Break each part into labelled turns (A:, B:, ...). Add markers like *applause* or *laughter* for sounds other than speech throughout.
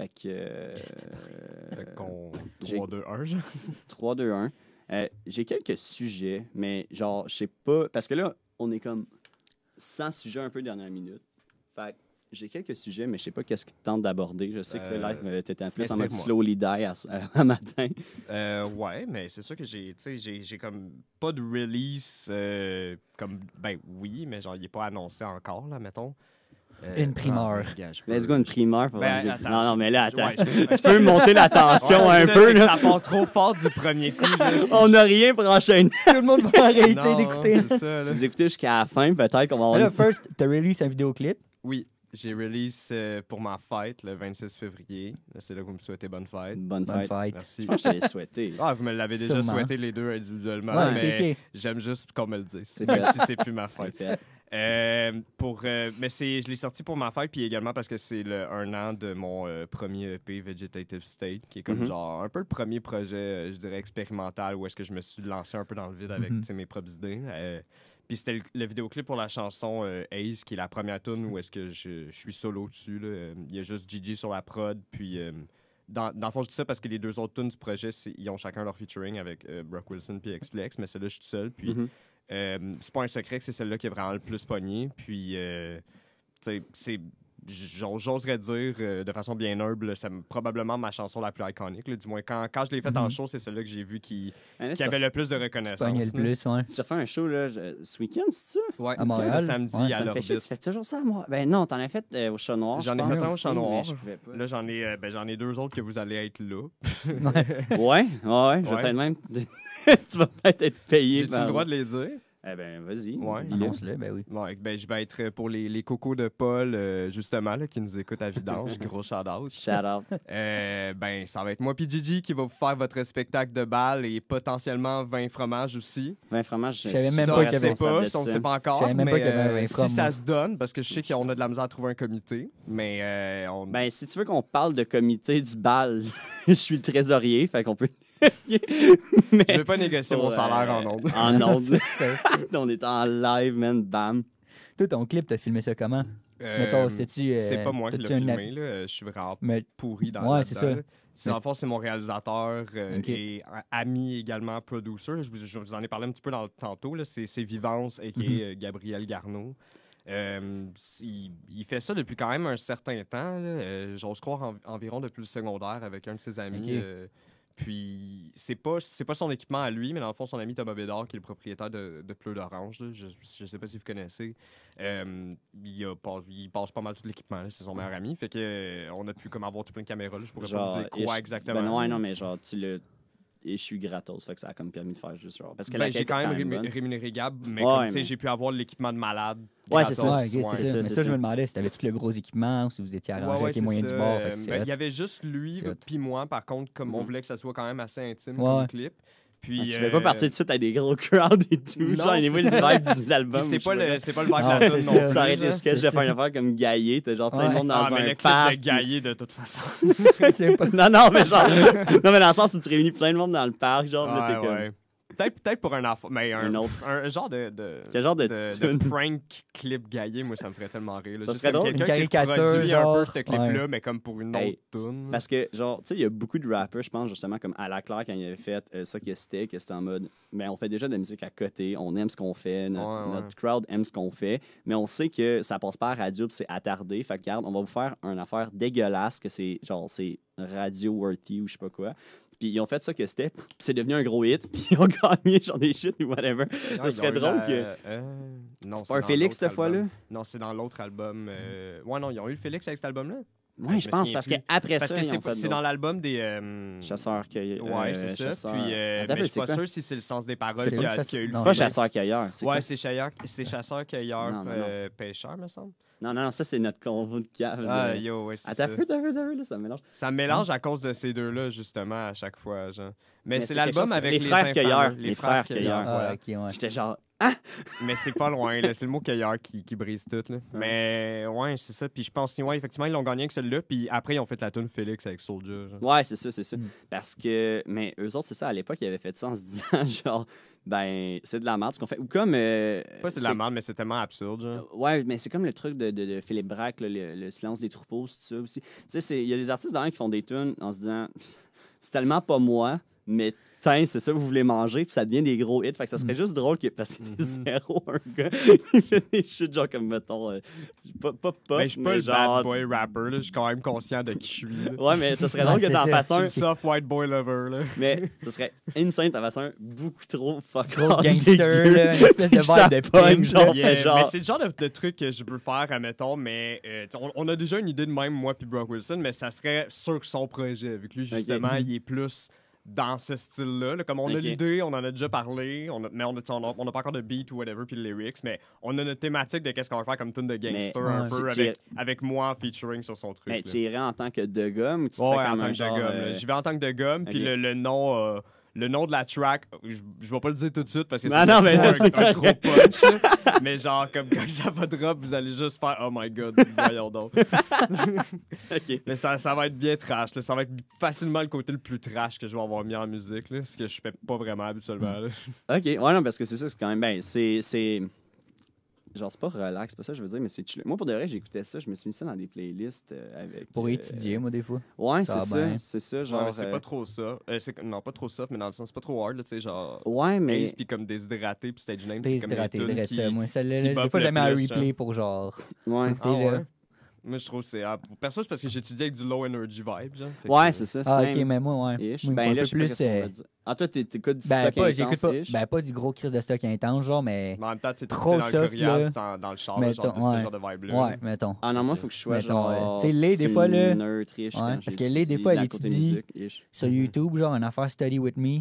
A: Fait que. Euh, qu'on. 3, 2, 1, 3, 2, 1. j'ai quelques sujets, mais genre, je sais pas. Parce que là, on est comme sans sujet un peu dernière minute. Fait que j'ai quelques sujets, mais je sais pas qu'est-ce qu'ils tentent d'aborder. Je sais que le euh, live, euh, été un peu en mode slowly die *laughs* à, matin. Euh, ouais, mais c'est sûr
B: que j'ai, tu j'ai, j'ai comme pas de release. comme, ben oui, mais genre, il est pas annoncé encore, là, mettons. Euh, une primeur. Ah, ben, Let's go, une primeur. pour ben, non, non, mais là, attends. tu peux monter la tension un peu. Là. Ça part trop fort
A: du premier coup. *laughs*
C: on n'a rien pour enchaîner. Tout le monde va arrêter
A: d'écouter. Si vous écoutez jusqu'à la fin, peut-être qu'on
B: va avoir. first,
C: tu first, release un vidéoclip.
B: Oui, j'ai release euh, pour ma fête le 26 février. C'est là que vous me souhaitez bonne fête. Bonne, fête. Merci. Je l'ai souhaité. *laughs* Ah, vous me l'avez déjà souhaité les deux individuellement, mais j'aime juste qu'on me le dise, même si c'est plus ma fête. Euh, pour, euh, mais je l'ai sorti pour ma fête, puis également parce que c'est le un an de mon euh, premier EP Vegetative State, qui est comme mhm. genre un peu le premier projet, je dirais, expérimental où est-ce que je me suis lancé un peu dans le vide avec mhm. mes propres idées. puis c'était le, vidéoclip pour la chanson Ace, qui est la première tune où est-ce que je, suis solo dessus. Il y a juste Gigi sur la prod, puis. Dans, le fond, je dis ça parce que les deux autres tunes du projet, ils ont chacun leur featuring avec Brock Wilson puis X-Flex, mais celle-là, je suis tout seul. Puis mhm. Euh, c'est pas un secret que c'est celle-là qui est vraiment le plus pogné. Puis, euh, c'est j'oserais dire euh, de façon bien humble, c'est probablement ma chanson la plus iconique. du moins, quand, quand je l'ai faite en mm-hmm. show, c'est celle-là que j'ai vue qui, qui avait le plus de reconnaissance. Tu le plus, ouais.
A: Tu un show là, ce week-end, c'est ça? Oui,
C: à Montréal.
B: samedi à l'orbite. Tu fais
A: toujours ça à moi? Ben non, t'en as fait euh, au Chat Noir. J'en ai fait ça au Chat Noir. là, j'en
B: ai, euh, ben, j'en ai deux autres que vous allez être là. ouais,
A: ouais, je vais même. *laughs* tu vas peut-être être payé. jai le droit de les dire?
B: Eh bien, vas-y. Ouais, le ben oui. ben, je vais être pour les, les cocos de Paul, euh, justement, là, qui nous écoute à Vidange. *laughs* gros shout-out. Shout-out. Euh, ben, ça va être moi puis Gigi qui va vous faire votre spectacle de balle et potentiellement 20 fromages aussi. 20 fromages, je savais même pas qu'il y avait euh, ça. On ne sait pas encore. pas Si ça se donne, parce que je sais qu'on a de la misère à trouver un comité, mais on... Ben, si tu veux qu'on parle
A: de comité du bal, *laughs* je suis le trésorier, fait qu'on peut... *laughs* mais... Je veux pas négocier mon salaire en ondes. En ondes. *laughs* *laughs* on est en live, man, bam.
C: Toi, ton clip, t'as filmé ça comment? Euh, euh, c'est pas moi qui l'ai filmé, Je suis vraiment pourri dans Ouais, c'est
B: C'est en fait, c'est mon réalisateur qui euh, est ami également, producer. Je vous, en ai parlé un petit peu dans, tantôt. C'est Vivance, mhm. et Gabriel Garneau. il, fait ça depuis quand même un certain temps. J'ose croire environ depuis le secondaire avec un de ses amis. Puis c'est pas c'est pas son équipement à lui, mais dans le fond, son ami Thomas Bédard, qui est le propriétaire de, de Pleu d'Orange, je, sais pas si vous connaissez, euh, il, a, passe pas mal tout l'équipement, c'est son meilleur ami. Fait que euh, on a pu comme avoir tout plein de caméras, je pourrais pas vous dire quoi ben exactement. non, mais
A: genre, tu le je suis gratos. Fait que ça a comme permis de faire juste genre. Parce
B: que ben, j'ai quand même rémunéré Gab, mais j'ai pu avoir l'équipement de malade. Ouais, c'est ça. c'est ça. je me
C: demandais si t'avais tout le gros équipement ou si vous étiez arrangé avec les moyens du bord. Euh, ben, il y avait
B: juste lui puis moi, par contre, comme on mm-hmm. voulait que ça soit quand même assez intime comme clip. Puis, ah, tu euh... pas partir de
A: ça, à des gros crowds et tout. Non, genre, anyway, le vibe de l'album. C'est pas, le, c'est pas le vibe ah, de l'album non Ça aurait été sketch faire une affaire comme Gaillé. T'as genre plein de monde dans ah, un parc. de Gaillé, de toute façon.
C: *laughs* Non, non, mais genre. *laughs* non, mais dans le sens
A: où tu réunis plein de monde dans le parc, genre, là, t'es comme
B: peut-être pour un mais un, autre. un genre de, de genre de, de, prank
A: clip gaillé, moi, ça me ferait tellement rire. Ça serait drôle. Une caricature, genre. un peu ce clip-là, mais comme pour une autre tune. Parce que, genre, tu sais, il y a beaucoup de rappers, je pense, justement, comme à la Claire, quand il avait fait euh, ça que c'était, que c'était en mode, mais on fait déjà de la musique à côté, on aime ce qu'on fait, notre, crowd aime ce qu'on fait, mais on sait que ça passe pas à radio, c'est attardé. Fait que, regarde, on va vous faire une affaire dégueulasse, que c'est, genre, c'est radio-worthy ou je sais pas quoi puis ils ont fait ça que c'était, c'est devenu un gros hit, *laughs* puis ils ont gagné genre des shit ou whatever. ça serait drôle que. Euh, euh, c'est pas un Félix cette
B: fois-là? Non, c'est dans l'autre album. Euh, ouais, non, ils ont eu le Félix avec cet album-là? Oui, je, pense, parce après ça, que c'est, dans l'album des... Chasseurs-cueilleurs. Oui, c'est ça. Puis, mais je suis pas sûr si c'est le sens des paroles C'est pas chasseurs cueilleur Oui, c'est chasseur-cueilleur,
A: pêcheur, me semble. Non, non, non, ça, c'est notre convo de cave. Ah, yo, ouais, c'est ça. t'as vu, t'as vu, ça mélange. Ça mélange
B: à cause de ces deux-là, justement, à chaque fois, genre. Mais, c'est l'album avec les, les frères cueilleurs. Les, frères cueilleurs. Ah, ouais. J'étais genre, ah! Mais c'est pas loin, là. C'est le mot cueilleur qui, brise tout, là. Mais ouais, c'est ça. Puis je pense, ouais, effectivement, ils l'ont gagné avec celle-là. Puis après, ils ont fait la tune
A: Félix avec Soldier. Ouais, c'est ça, c'est ça. Hmm. Parce que, mais eux autres, c'est ça, à l'époque, ils avaient fait ça en se disant, *laughs* genre, ben, c'est de la merde ce qu'on fait. Ou comme. Euh, pas c'est de la merde, mais c'est tellement absurde. Euh, ouais, mais c'est comme le truc de, de, de Philippe Braque, le, silence des troupeaux, c'est ça aussi. Tu sais, il y a des artistes dans qui font des tunes en se disant *laughs* c'est tellement pas moi mais tiens, c'est ça vous voulez manger, puis ça devient des gros hits. Fait que ça serait mm. juste drôle qu'il parce que mm-hmm. zéro, *laughs* un gars, il fait des chutes, genre comme, mettons, euh, pop, pop, ben, Mais je suis pas genre... bad boy rapper, là. Je suis quand même conscient de qui je suis. Ouais, mais ça serait drôle que t'en fasses un. soft white boy lover, là. Mais ça serait insane, t'en fasses un beaucoup trop fuck gangster, espèce de *laughs* vibe de genre. Mais c'est le genre de,
B: truc que je peux faire, admettons, mais euh, on, a déjà une idée de même, moi puis Brock Wilson, mais ça serait sur son projet, vu que lui, justement, il est plus dans ce style-là. comme on a l'idée, on en a déjà parlé, on a, mais on n'a pas encore de beat ou whatever, puis de lyrics, mais on a notre thématique de qu'est-ce qu'on va faire comme tune de gangster un peu avec, avec, moi featuring sur son truc. Mais tu
A: irais en tant que de
B: gomme? Tu ouais, en tant que de gomme. J'y vais en tant que de gomme, puis le, nom le nom de la track, je, je vais pas le dire tout de suite parce que c'est un, gros punch. mais genre, comme quand ça va drop, vous allez juste faire Oh my god, voyons donc. *laughs* *laughs* Mais ça, va être bien trash. Ça va être facilement le côté le plus trash que je vais avoir mis en musique, ce que je fais pas vraiment
C: habituellement.
A: Ok, ouais, non, parce que c'est ça, c'est quand même. Ben, c'est Genre, c'est pas relax, c'est pas ça que je veux dire, mais c'est chill. Moi, pour de vrai, j'écoutais ça, je me suis mis ça dans des playlists euh, avec. Pour
C: euh, étudier, moi, des fois. Ouais, c'est ça. C'est ça, genre.
A: c'est euh, pas trop ça. non, pas trop soft, mais dans le sens, c'est pas trop hard, tu sais,
B: genre. Ouais, mais. puis comme déshydraté, puis stage name, c'est comme. Déshydraté, qui... Moi, celle-là, des fois, je l'ai replay
C: pour genre. Ouais. Ah, ouais.
B: Moi, je trouve que c'est. Ah, perso, c'est parce que j'étudiais avec du low energy vibe. Genre. Ouais, c'est ça. Ah, ok, mais moi, ouais. ben, là, plus. En euh, Ah, toi, t'écoutes du ben, stock pas,
C: intense. Pas, ben, pas du gros crise de stock intense, genre, mais. en même temps, tu trop dans soft, le dans, dans le char, genre, ouais. ce genre de vibe là. Ouais, mettons. Ah, non, moi, faut que je sois genre. Tu sais, les, des fois, là. parce que les, des fois, elle étudie sur mhm. YouTube, genre, une affaire Study with Me.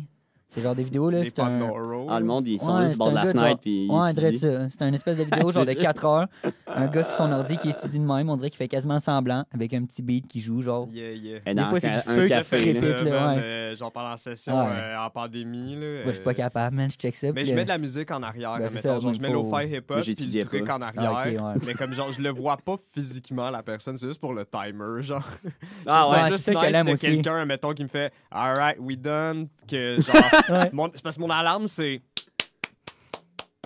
C: C'est genre des vidéos, là. C'est un... Ah, le monde, ils sont ouais, juste bord de la fenêtre. Puis ouais, C'est un espèce de vidéo, genre de 4 *laughs* heures. Un gars sur son ordi qui étudie de même. On dirait qu'il fait quasiment semblant avec un petit beat qui joue, genre. Des fois, c'est du feu qui fait euh, Genre pendant la session euh,
B: en pandémie, là. Moi, je suis pas euh,
C: capable, man. Je check ça. Mais je mets de la
B: musique en arrière. Ben, genre, je mets fire hip-hop puis le truc en ah, arrière. Mais comme, genre, je le vois pas physiquement, la personne. C'est juste pour le timer, genre. *laughs* Ah ouais, c'est ça quelqu'un, mettons, qui me fait « All right, we done », que genre... *laughs* c'est parce que mon alarme, c'est. *laughs*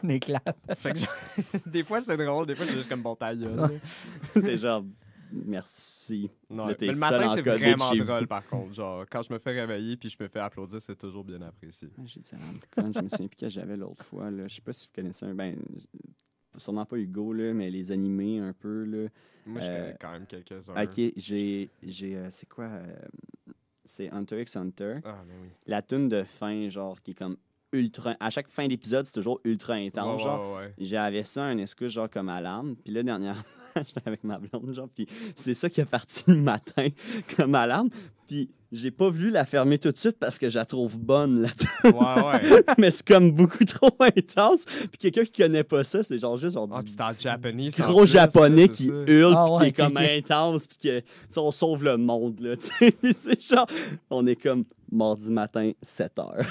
C: Des *laughs*
B: des fois, c'est drôle, des fois, c'est juste comme bon tailleur. *laughs* T'es genre,
A: merci. mais le matin, c'est vraiment drôle,
B: par contre. Genre, quand je me fais réveiller puis je me fais applaudir, c'est toujours bien apprécié. J'ai dit,
A: quand je me souviens plus que j'avais l'autre fois. Là. Je sais pas si vous connaissez un. Ben, sûrement pas Hugo, là, mais les animés un peu. Là. Moi, je euh, connais quand même quelques-uns. Ok, j'ai. j'ai euh, c'est quoi euh, c'est Hunter x Hunter. Ah, mais ben oui. La tune de fin, genre, qui est comme ultra. À chaque fin d'épisode, c'est toujours ultra intense. genre, j'avais ça, un excuse, genre, comme alarme. Puis là, dernièrement, *laughs* j'étais avec ma blonde, genre, puis c'est ça qui est parti le matin, *laughs* comme alarme. Puis j'ai pas voulu la fermer tout de suite parce que je la trouve bonne, la *laughs* Ouais, ouais. Mais c'est comme beaucoup trop *laughs* intense. Puis quelqu'un qui connaît pas ça, c'est genre juste genre du c'est japonais. gros japonais qui hurle, puis qui est comme intense, puis que, tu sais, on sauve le monde, là, *laughs* c'est genre, on est comme mardi matin, 7 heures.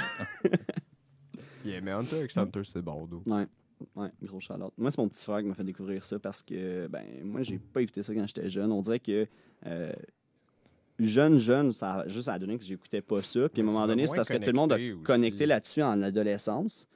A: Yeah, mais Hunter x Hunter, c'est bon, Ouais. Ouais, gros charlotte. Moi, c'est mon petit frère qui m'a fait découvrir ça parce que, ben, moi, j'ai pas écouté ça quand j'étais jeune. On dirait que euh, jeune, jeune, ça a juste à donner que j'écoutais pas ça. Puis à un moment donné, c'est parce que tout le monde a connecté là-dessus en adolescence.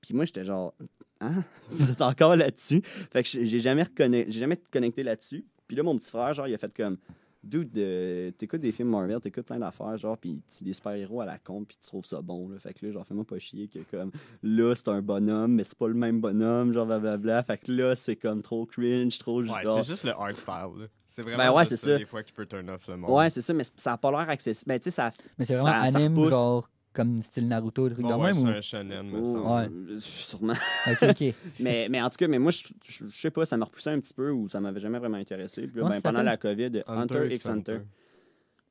A: Puis moi, j'étais genre, hein? *laughs* Vous êtes encore là-dessus? Fait que j'ai jamais, j'ai jamais connecté là-dessus. Puis là, mon petit frère, genre, il a fait comme, dude, euh, t'écoutes des films Marvel, t'écoutes plein d'affaires, genre, puis des super-héros à la con, puis tu trouves ça bon, là. Fait que là, genre, fais-moi pas chier que, comme, là, c'est un bonhomme, mais c'est pas le même bonhomme, genre, blablabla. Fait que là, c'est comme trop cringe, trop. Ouais, c'est juste
B: le art style, c'est ben vraiment ben ouais, ça, ça. des fois tu peux « turn off le monde. Ouais, c'est
A: ça, mais ça n'a pas l'air accessible. sais ça, mais c'est vraiment anime, genre
C: comme style Naruto, truc bon, de ouais, même. Ou... un
A: shonen, mais *laughs* Sûrement. OK, *laughs* mais, mais en tout cas, mais moi, je, je, sais pas, ça m'a repoussé un petit peu ou ça m'avait jamais vraiment intéressé. Puis là, ben, pendant la COVID, Hunter, x Hunter.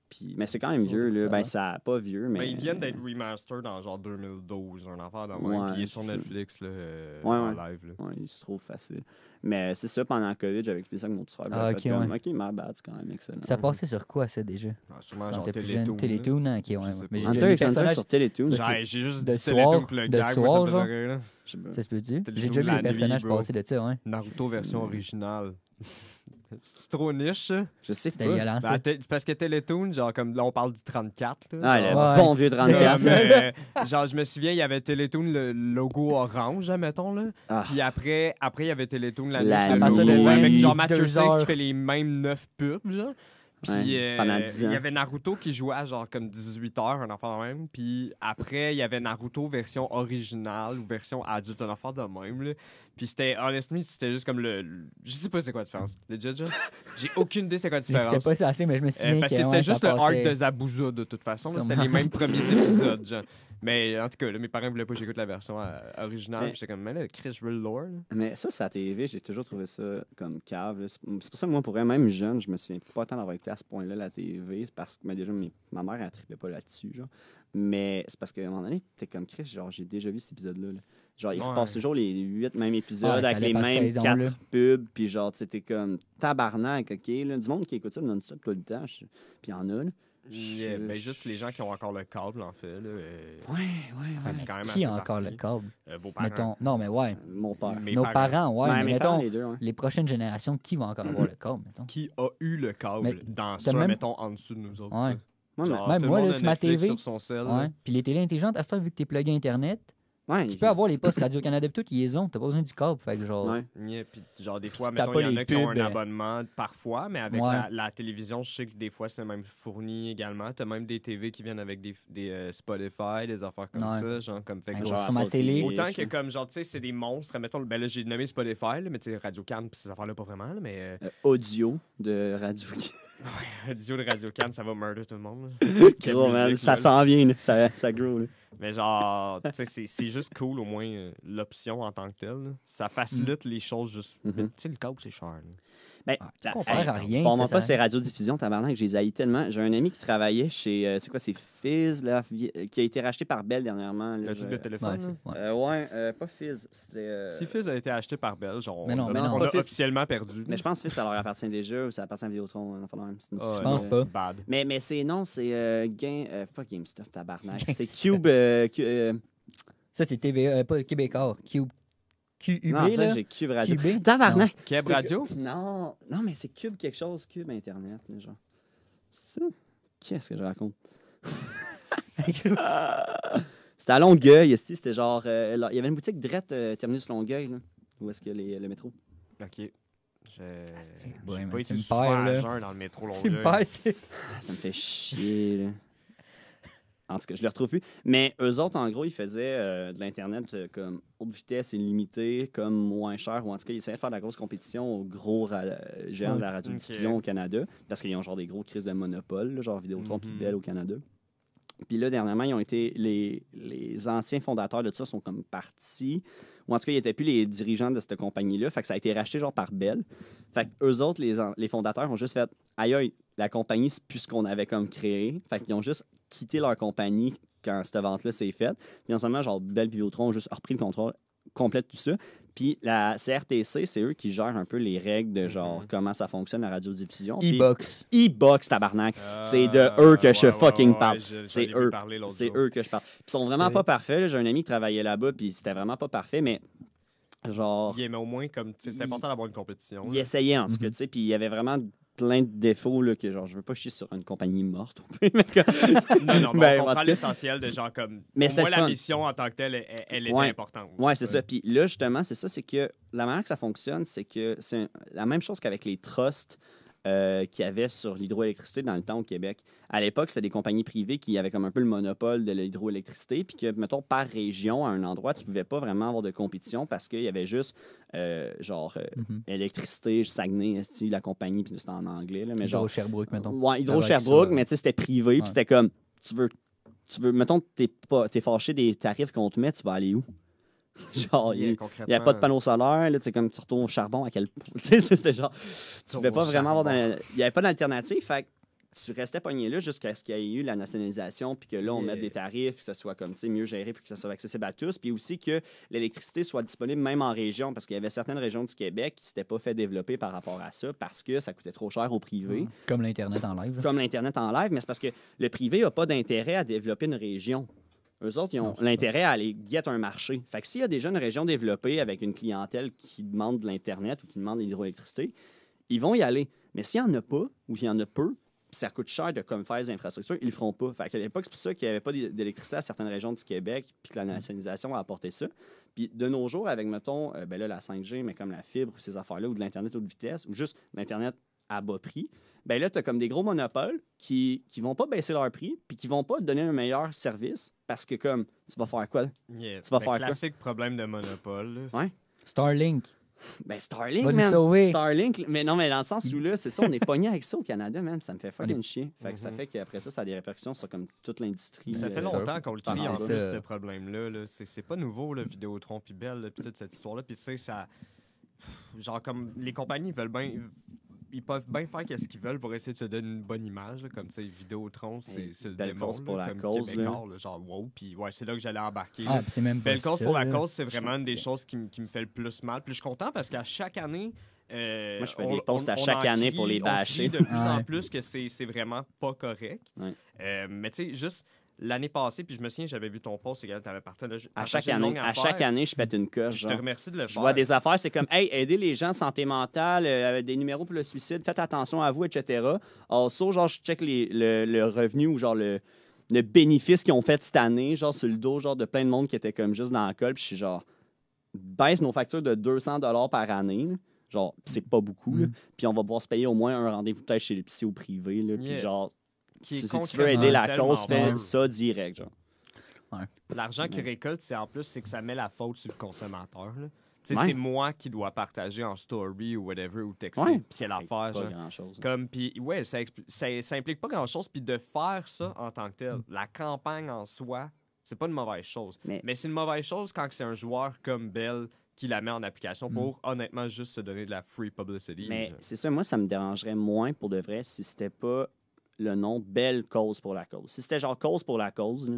A: Puis, mais c'est quand même vieux, là. Ben, ça, pas vieux, ben, mais. Ben, ils viennent
B: d'être remastered en genre 2012, un
A: affaire dans ouais, Puis il est sur Netflix, là, euh, ouais, en ouais. live, Ouais, il se trouve facile. Mais c'est ça, pendant la COVID, j'avais écouté ça avec mon petit frère. Ah, ok, ok, ma bad, c'est quand même excellent. Ça mhm.
C: passait sur quoi, ça, déjà ah, Sûrement genre Télétoon. Télétoon, hein, ok, ouais. Mais Hunter sur
A: Télétoon. J'ai juste dit Télétoon pour
C: le ça se peut-tu J'ai déjà vu les personnages passer de ça, ouais.
B: Naruto version originale. *laughs* C'est trop niche, hein? Je sais que t'as violent. parce que Télétoon, genre, comme là, on parle du 34. ah, le bon vieux 34. *laughs* Euh, genre, je me souviens, il y avait Télétoon, le logo orange, admettons, hein, là. Ah. Puis après, après, il y avait Télétoon, la, la avec genre Mathieu 5 qui fait les mêmes 9 pubs, genre.
A: Puis euh, il y avait
B: Naruto qui jouait à genre comme 18 h un enfant de même. Puis après, il y avait Naruto version originale ou version adulte, un enfant de même. Puis c'était, honnêtement, c'était juste comme le, Je sais pas c'est quoi la différence. Legit, *laughs* J'ai aucune idée c'est quoi la différence. J'étais pas assez, mais je me euh, souviens. parce que, c'était juste le arc de Zabuza de toute façon. C'était les mêmes premiers *laughs* épisodes, genre. Mais en tout cas, mes parents voulaient pas que j'écoute la version euh, originale. J'étais comme, mais là, Chris, je
A: Mais ça, c'est à TV, j'ai toujours trouvé ça comme cave. C'est pour ça que moi, pour même jeune, je me souviens pas tant d'avoir écouté à ce point-là la TV. parce que mais déjà, ma mère, elle trippait pas là-dessus. genre. Mais c'est parce qu'à un moment donné, t'es comme Chris, genre, j'ai déjà vu cet épisode-là. Genre, il ouais. toujours les huit mêmes épisodes ah, avec les mêmes quatre pubs, puis genre, tu comme tabarnak, ok, Du monde qui écoute ça me donne ça tout le temps, puis il y en a, là.
B: Yeah, ben, juste les gens qui ont encore le câble, en fait. Là, euh, oui, ouais, C'est quand même qui a encore
C: le câble? Euh, vos parents. Mettons, non, mais ouais. Mon père. Nos parents, ouais. mais mettons, les, prochaines générations, qui vont encore avoir le câble, mettons?
B: Qui a eu le câble dans ça, même... mettons, en dessous de nous autres? Ouais. même moi, là, sur ma TV. Puis ouais.
C: les télé intelligentes, à ce temps, vu que t'es plugué Internet, tu peux avoir les postes Radio-Canada tout, ils les ont. T'as pas besoin du câble. Fait que genre... Ouais. genre, des fois, il y en a qui ont un euh.
B: abonnement parfois, mais avec la, télévision, je sais que des fois, c'est même fourni également. T'as même des TV qui viennent avec des, des euh, Spotify, des affaires comme ça. Genre, comme fait que, genre, sur ma télé. Autant que, comme, genre, tu sais, c'est des monstres. Mettons, ben là, j'ai nommé Spotify, mais tu sais, Radio-Can, ces affaires-là, pas vraiment. mais...
A: Euh, audio de Radio-Can. *laughs*
B: Ouais, audio de Radio-Can, ça va murder tout le monde. *laughs* ça s'en vient,
A: ça, ça grow.
B: Mais genre, c'est juste cool au moins euh, l'option en tant que telle. Ça facilite mm. les choses juste. Mm-hmm. Tu sais, le coke,
A: c'est cher. Mais ça sert à rien. On ne pas ces radiodiffusions, tabarnak, je les haïs tellement. J'ai un ami qui travaillait chez, euh, c'est quoi, c'est Fizz, là, euh, qui a été racheté par Bell dernièrement. Là, le truc de téléphone. Ouais, euh, pas Fizz. Si Fizz a été acheté par Bell, genre, non, on, mais officiellement perdu. Mais je pense que Fizz, ça leur appartient déjà ou ça appartient à Vidéotron. Hein, ah, je pense pas. Mais, mais c'est non, c'est Game, pas GameStop, tabarnak. C'est
C: Cube. Ça, c'est TVA, pas Québécois, Cube QUB. Non, ça, j'ai Cube Radio. Tabarnak. Cube Radio?
A: Non, non, mais c'est Cube quelque chose, Cube Internet, genre. Qu'est-ce que je raconte? *laughs* c'était à Longueuil, c'était genre. Euh, il y avait une boutique drette euh, Terminus Longueuil, là, où est-ce que les, le métro? OK. Je ah, pas été super dans le métro Longueuil. Ah, ça me fait chier, là. En tout cas, je ne les retrouve plus. Mais eux autres, en gros, ils faisaient euh, de l'Internet euh, comme haute vitesse illimitée, comme moins cher, ou en tout cas, ils essayaient de faire de la grosse compétition aux gros euh, géants de la radio au Canada, parce qu'ils ont genre des gros crises de monopole, genre Vidéotron et mhm. Bell au Canada. Puis là, dernièrement, ils ont été. Les, anciens fondateurs de tout ça sont comme partis. Ou en tout cas, ils n'étaient plus les dirigeants de cette compagnie-là. Fait que ça a été racheté genre par Bell. Fait que eux autres, les, les fondateurs, ont juste fait Aïe, aïe, la compagnie, c'est plus ce qu'on avait comme créé. Fait qu'ils ont juste quitter leur compagnie quand cette vente-là s'est faite. Puis en ce genre, Bell Pivotron juste repris le contrôle complet de tout ça. Puis la CRTC, c'est eux qui gèrent un peu les règles de genre mhm. comment ça fonctionne la radiodiffusion. E-box. E-box, tabarnak. Ah, c'est de eux que je fucking parle. c'est eux. C'est eux que je parle. Ils sont vraiment pas parfaits. J'ai un ami qui travaillait là-bas, puis c'était vraiment pas parfait, mais genre. Il aimait au moins comme. C'était important d'avoir une compétition. Il essayait en tout cas, mhm. tu sais. Puis il y avait vraiment plein de défauts là, que genre je veux pas chier sur une compagnie morte non non mais on *laughs* ben, parle l'essentiel de genre comme mais moi la
B: mission en tant que telle elle, est importante ouais c'est ça
A: puis là justement c'est ça c'est que la manière que ça fonctionne c'est que c'est la même chose qu'avec les trusts euh, qu'il y avait sur l'hydroélectricité dans le temps au Québec. À l'époque, c'était des compagnies privées qui avaient comme un peu le monopole de l'hydroélectricité, puis que, mettons, par région, à un endroit, tu ne pouvais pas vraiment avoir de compétition parce qu'il y avait juste, euh, genre, électricité euh, mhm. électricité, Saguenay, la compagnie, puis c'était en anglais, là, mais genre... Hydro-Sherbrooke, mettons. Ouais, Hydro-Sherbrooke, mais tu sais, c'était privé, puis c'était comme, tu veux, tu veux mettons, tu pas, t'es fâché des tarifs qu'on te met, tu vas aller où? *laughs* genre, il n'y a pas de panneau euh. solaire, là, comme tu retournes au charbon, à quel point. *laughs* C'était genre, tu ne pouvais pas vraiment avoir. Il n'y avait pas d'alternative, fait tu restais pogné là jusqu'à ce qu'il y ait eu la nationalisation, puis que là, on mette des tarifs, puis que ça soit comme, mieux géré, puis que ça soit accessible à tous, puis aussi que l'électricité soit disponible même en région, parce qu'il y avait certaines régions du Québec qui ne s'étaient pas fait développer par rapport à ça, parce que ça coûtait trop cher au privé. Mmh.
C: Comme l'Internet en
A: live. Comme l'Internet en live, mais c'est parce que le privé n'a pas d'intérêt à développer une région. Eux autres, ils ont l'intérêt à aller guetter un marché. Fait que s'il y a déjà une région développée avec une clientèle qui demande de l'Internet ou qui demande de l'hydroélectricité, ils vont y aller. Mais s'il n'y en a pas ou s'il y en a peu, ça coûte cher de comme faire des infrastructures, ils le feront pas. Fait à l'époque, c'est pour ça qu'il n'y avait pas d'électricité à certaines régions du Québec, puis que la nationalisation a apporté ça. Puis de nos jours, avec, mettons, euh, ben là, la 5G, mais comme la fibre ou ces affaires-là, ou de l'Internet haute vitesse, ou juste l'Internet à bas prix, ben là, tu as comme des gros monopoles qui ne vont pas baisser leur prix puis qui vont pas te donner un meilleur service parce que, comme, tu vas faire quoi? Yeah. Tu vas ben, faire classique problème de monopole. Ouais.
C: Starlink.
A: Ben, Starlink, man. Starlink. Mais non, mais dans le sens où là, c'est ça, on est pogné avec ça au Canada, man. Ça me fait fucking chier. Fait que ça mhm. fait qu'après ça, ça a des répercussions sur comme toute l'industrie. Ça fait longtemps qu'on le crie ah, en plus, ce
B: problème-là. -là, c'est pas nouveau, le Vidéotron, puis Belle, puis toute cette histoire-là. Puis tu sais, ça genre comme les compagnies veulent bien ils peuvent bien faire ce qu'ils veulent pour essayer de se donner une bonne image. comme, tu sais, Vidéotron, c'est le démon, pour la cause, genre wow. Puis ouais, c'est là que j'allais embarquer. Ah, c'est même Belle cause pour la cause, c'est vraiment une des choses qui, me fait le plus mal. Puis je suis content parce qu'à chaque année, euh,
A: Moi, je fais on, des à chaque année pour les bâcher. de plus en
B: plus que c'est vraiment pas correct. Euh, mais tu sais, juste l'année passée, puis je me souviens, j'avais vu ton poste, et tu avais partagé. À chaque année, à, chaque année,
A: je pète une coche. Je te remercie de le faire. Je vois des affaires, c'est comme, hey, aider les gens, santé mentale, euh, des numéros pour le suicide, faites attention à vous, etc. Also, genre, je check le, revenu ou genre le, bénéfice qu'ils ont fait cette année, genre sur le dos, genre de plein de monde qui était comme juste dans la colle, puis je suis genre, baisse nos factures de 200 par année. Genre, c'est pas beaucoup, mm. puis on va pouvoir se payer au moins un rendez-vous peut-être chez le psy au privé, puis genre, si, tu veux aider la cause, fais ça direct.
B: L'argent qu'il récolte c'est en plus, c'est que ça met la faute sur le consommateur. Là. C'est moi qui dois partager en story ou whatever ou texter. c'est l'affaire. Comme, puis, ouais, ça, n'implique pas grand chose. Puis de faire ça en tant que tel, mm. la campagne en soi, c'est pas une mauvaise chose. Mais, c'est une mauvaise chose quand c'est un joueur comme Bell qui la met en application mm. pour honnêtement juste se donner de la free
A: publicity. Mais c'est ça, moi, ça me dérangerait moins pour de vrai si c'était pas le nom Belle Cause pour la Cause. Si c'était genre Cause pour la Cause, là,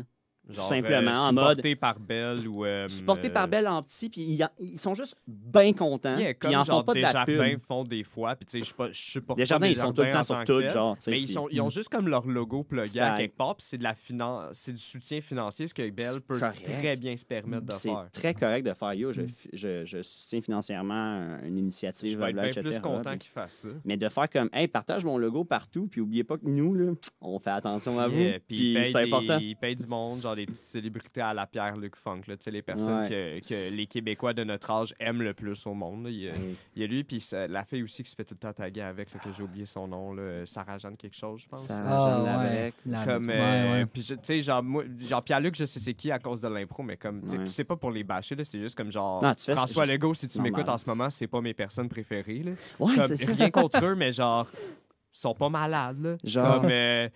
A: simplement, euh, en mode. Supporté
B: par Belle ou. Euh, supporté euh, par
A: Belle en petit, puis ils, sont juste bien contents. Yeah, comme ils font pas de la jardins font
B: des fois, puis tu sais, je suis supporte Les jardins, ils sont tout le temps sur tout, genre. Mais ils, sont, ils mm. ont juste
A: comme leur logo plugué à quelque
B: part, puis c'est de du soutien financier, ce que Belle peut très bien se permettre de faire.
A: C'est très correct de faire. Yo, mm. je, soutiens financièrement une initiative. Je vais être bien plus content qu'ils fassent ça. Mais de faire comme, hey, partage mon logo partout, puis oubliez pas que nous, là, on fait attention à vous. Puis c'est important. Ils
B: payent du monde, genre les petites célébrités à la Pierre-Luc Funk, là, les personnes que, les Québécois de notre âge aiment le plus au monde. Il, y a lui, puis la fille aussi qui se fait tout le temps taguer avec, que j'ai oublié son nom, Sarah-Jeanne quelque chose, je pense. Sarah-Jeanne ah, euh, Puis, tu sais, genre, Pierre-Luc, je sais c'est qui à cause de l'impro, mais comme, tu pas pour les bâcher, c'est juste comme genre, François Legault, si tu m'écoutes en ce moment, c'est pas mes personnes préférées. Là. comme, rien contre eux, mais genre, sont pas malades. Là. Genre. Euh,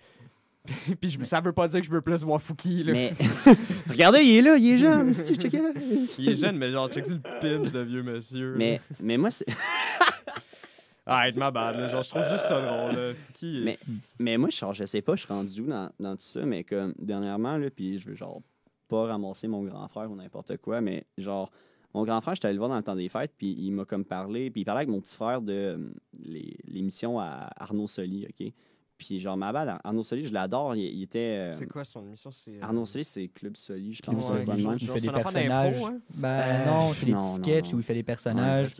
A: *laughs* Pis je, ça veut pas dire que je veux plus voir Fouki. *laughs* Regardez, il est là, il est jeune. *laughs* il est jeune,
B: mais genre, check le pinch de vieux
A: monsieur. Mais, mais moi, c'est.
B: Arrête, ma bad. Là. Genre, je trouve juste ça drôle. Là. Qui est...
A: mais, moi, je, sais pas, je suis rendu où dans, dans, tout ça, mais comme dernièrement, là, puis je veux genre pas ramasser mon grand frère ou n'importe quoi, mais genre, mon grand frère, j'étais allé le voir dans le temps des fêtes, puis il m'a comme parlé, puis il parlait avec mon petit frère de hum, l'émission à Arnaud Soli, OK? Puis genre, ma balle, Arnaud Soli, je l'adore. Il, était. Euh, c'est quoi
B: son émission? C'est, euh, Arnaud Soli, c'est
A: Club Soli, je
B: pense. Hein? Ben, euh, il fait des personnages. Ben, non, des petits sketchs où il fait des personnages.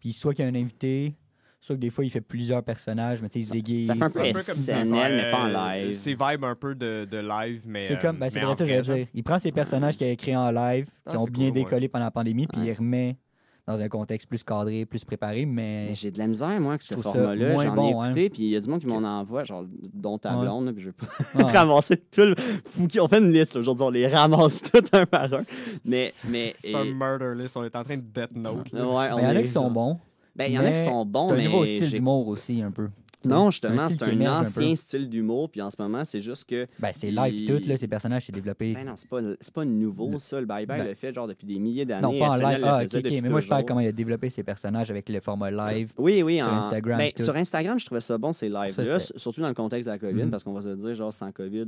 C: Puis soit qu'il y a un invité, soit que des fois il fait plusieurs personnages, mais tu sais, il se déguise. Ça fait un peu comme SNL, mais pas en live. C'est
B: vibe un peu de, de live, mais. C'est comme, ben, c'est vrai, ça, je dire. Il prend
C: ses personnages qu'il a créés en live, ah, qui ont bien décollé pendant la pandémie, puis il remet dans un contexte plus cadré, plus préparé, mais... j'ai de la misère, moi, avec ce format-là. J'en ai écouté,
A: hein. puis il y a du monde qui m'en envoie, genre, dont ta blonde, puis je vais pas *laughs* ramasser tout le... On fait une liste, aujourd'hui, on les ramasse *laughs* toutes un par un. Mais... mais c'est un murder list, on est en train de death note. il y en a qui sont bons. mais il y en a qui sont bons, mais... C'est un nouveau style d'humour aussi,
C: un peu. Non, justement, c'est un, ancien
A: style d'humour, puis en ce moment, c'est juste que. Ben, c'est live tout, là, ces personnages c'est développé. Ben non, c'est pas, pas nouveau, ça. Le Bye Bye ben l'a fait genre depuis des milliers d'années. Non, pas en live. Ah, ok, ok. Mais moi, je parle comment il
C: a développé ses personnages avec le format live. Oui, oui, sur Instagram. Ben, sur
A: Instagram, je trouvais ça bon, ces lives-là, surtout dans le contexte de la COVID, mhm. parce qu'on va se dire, genre, sans COVID,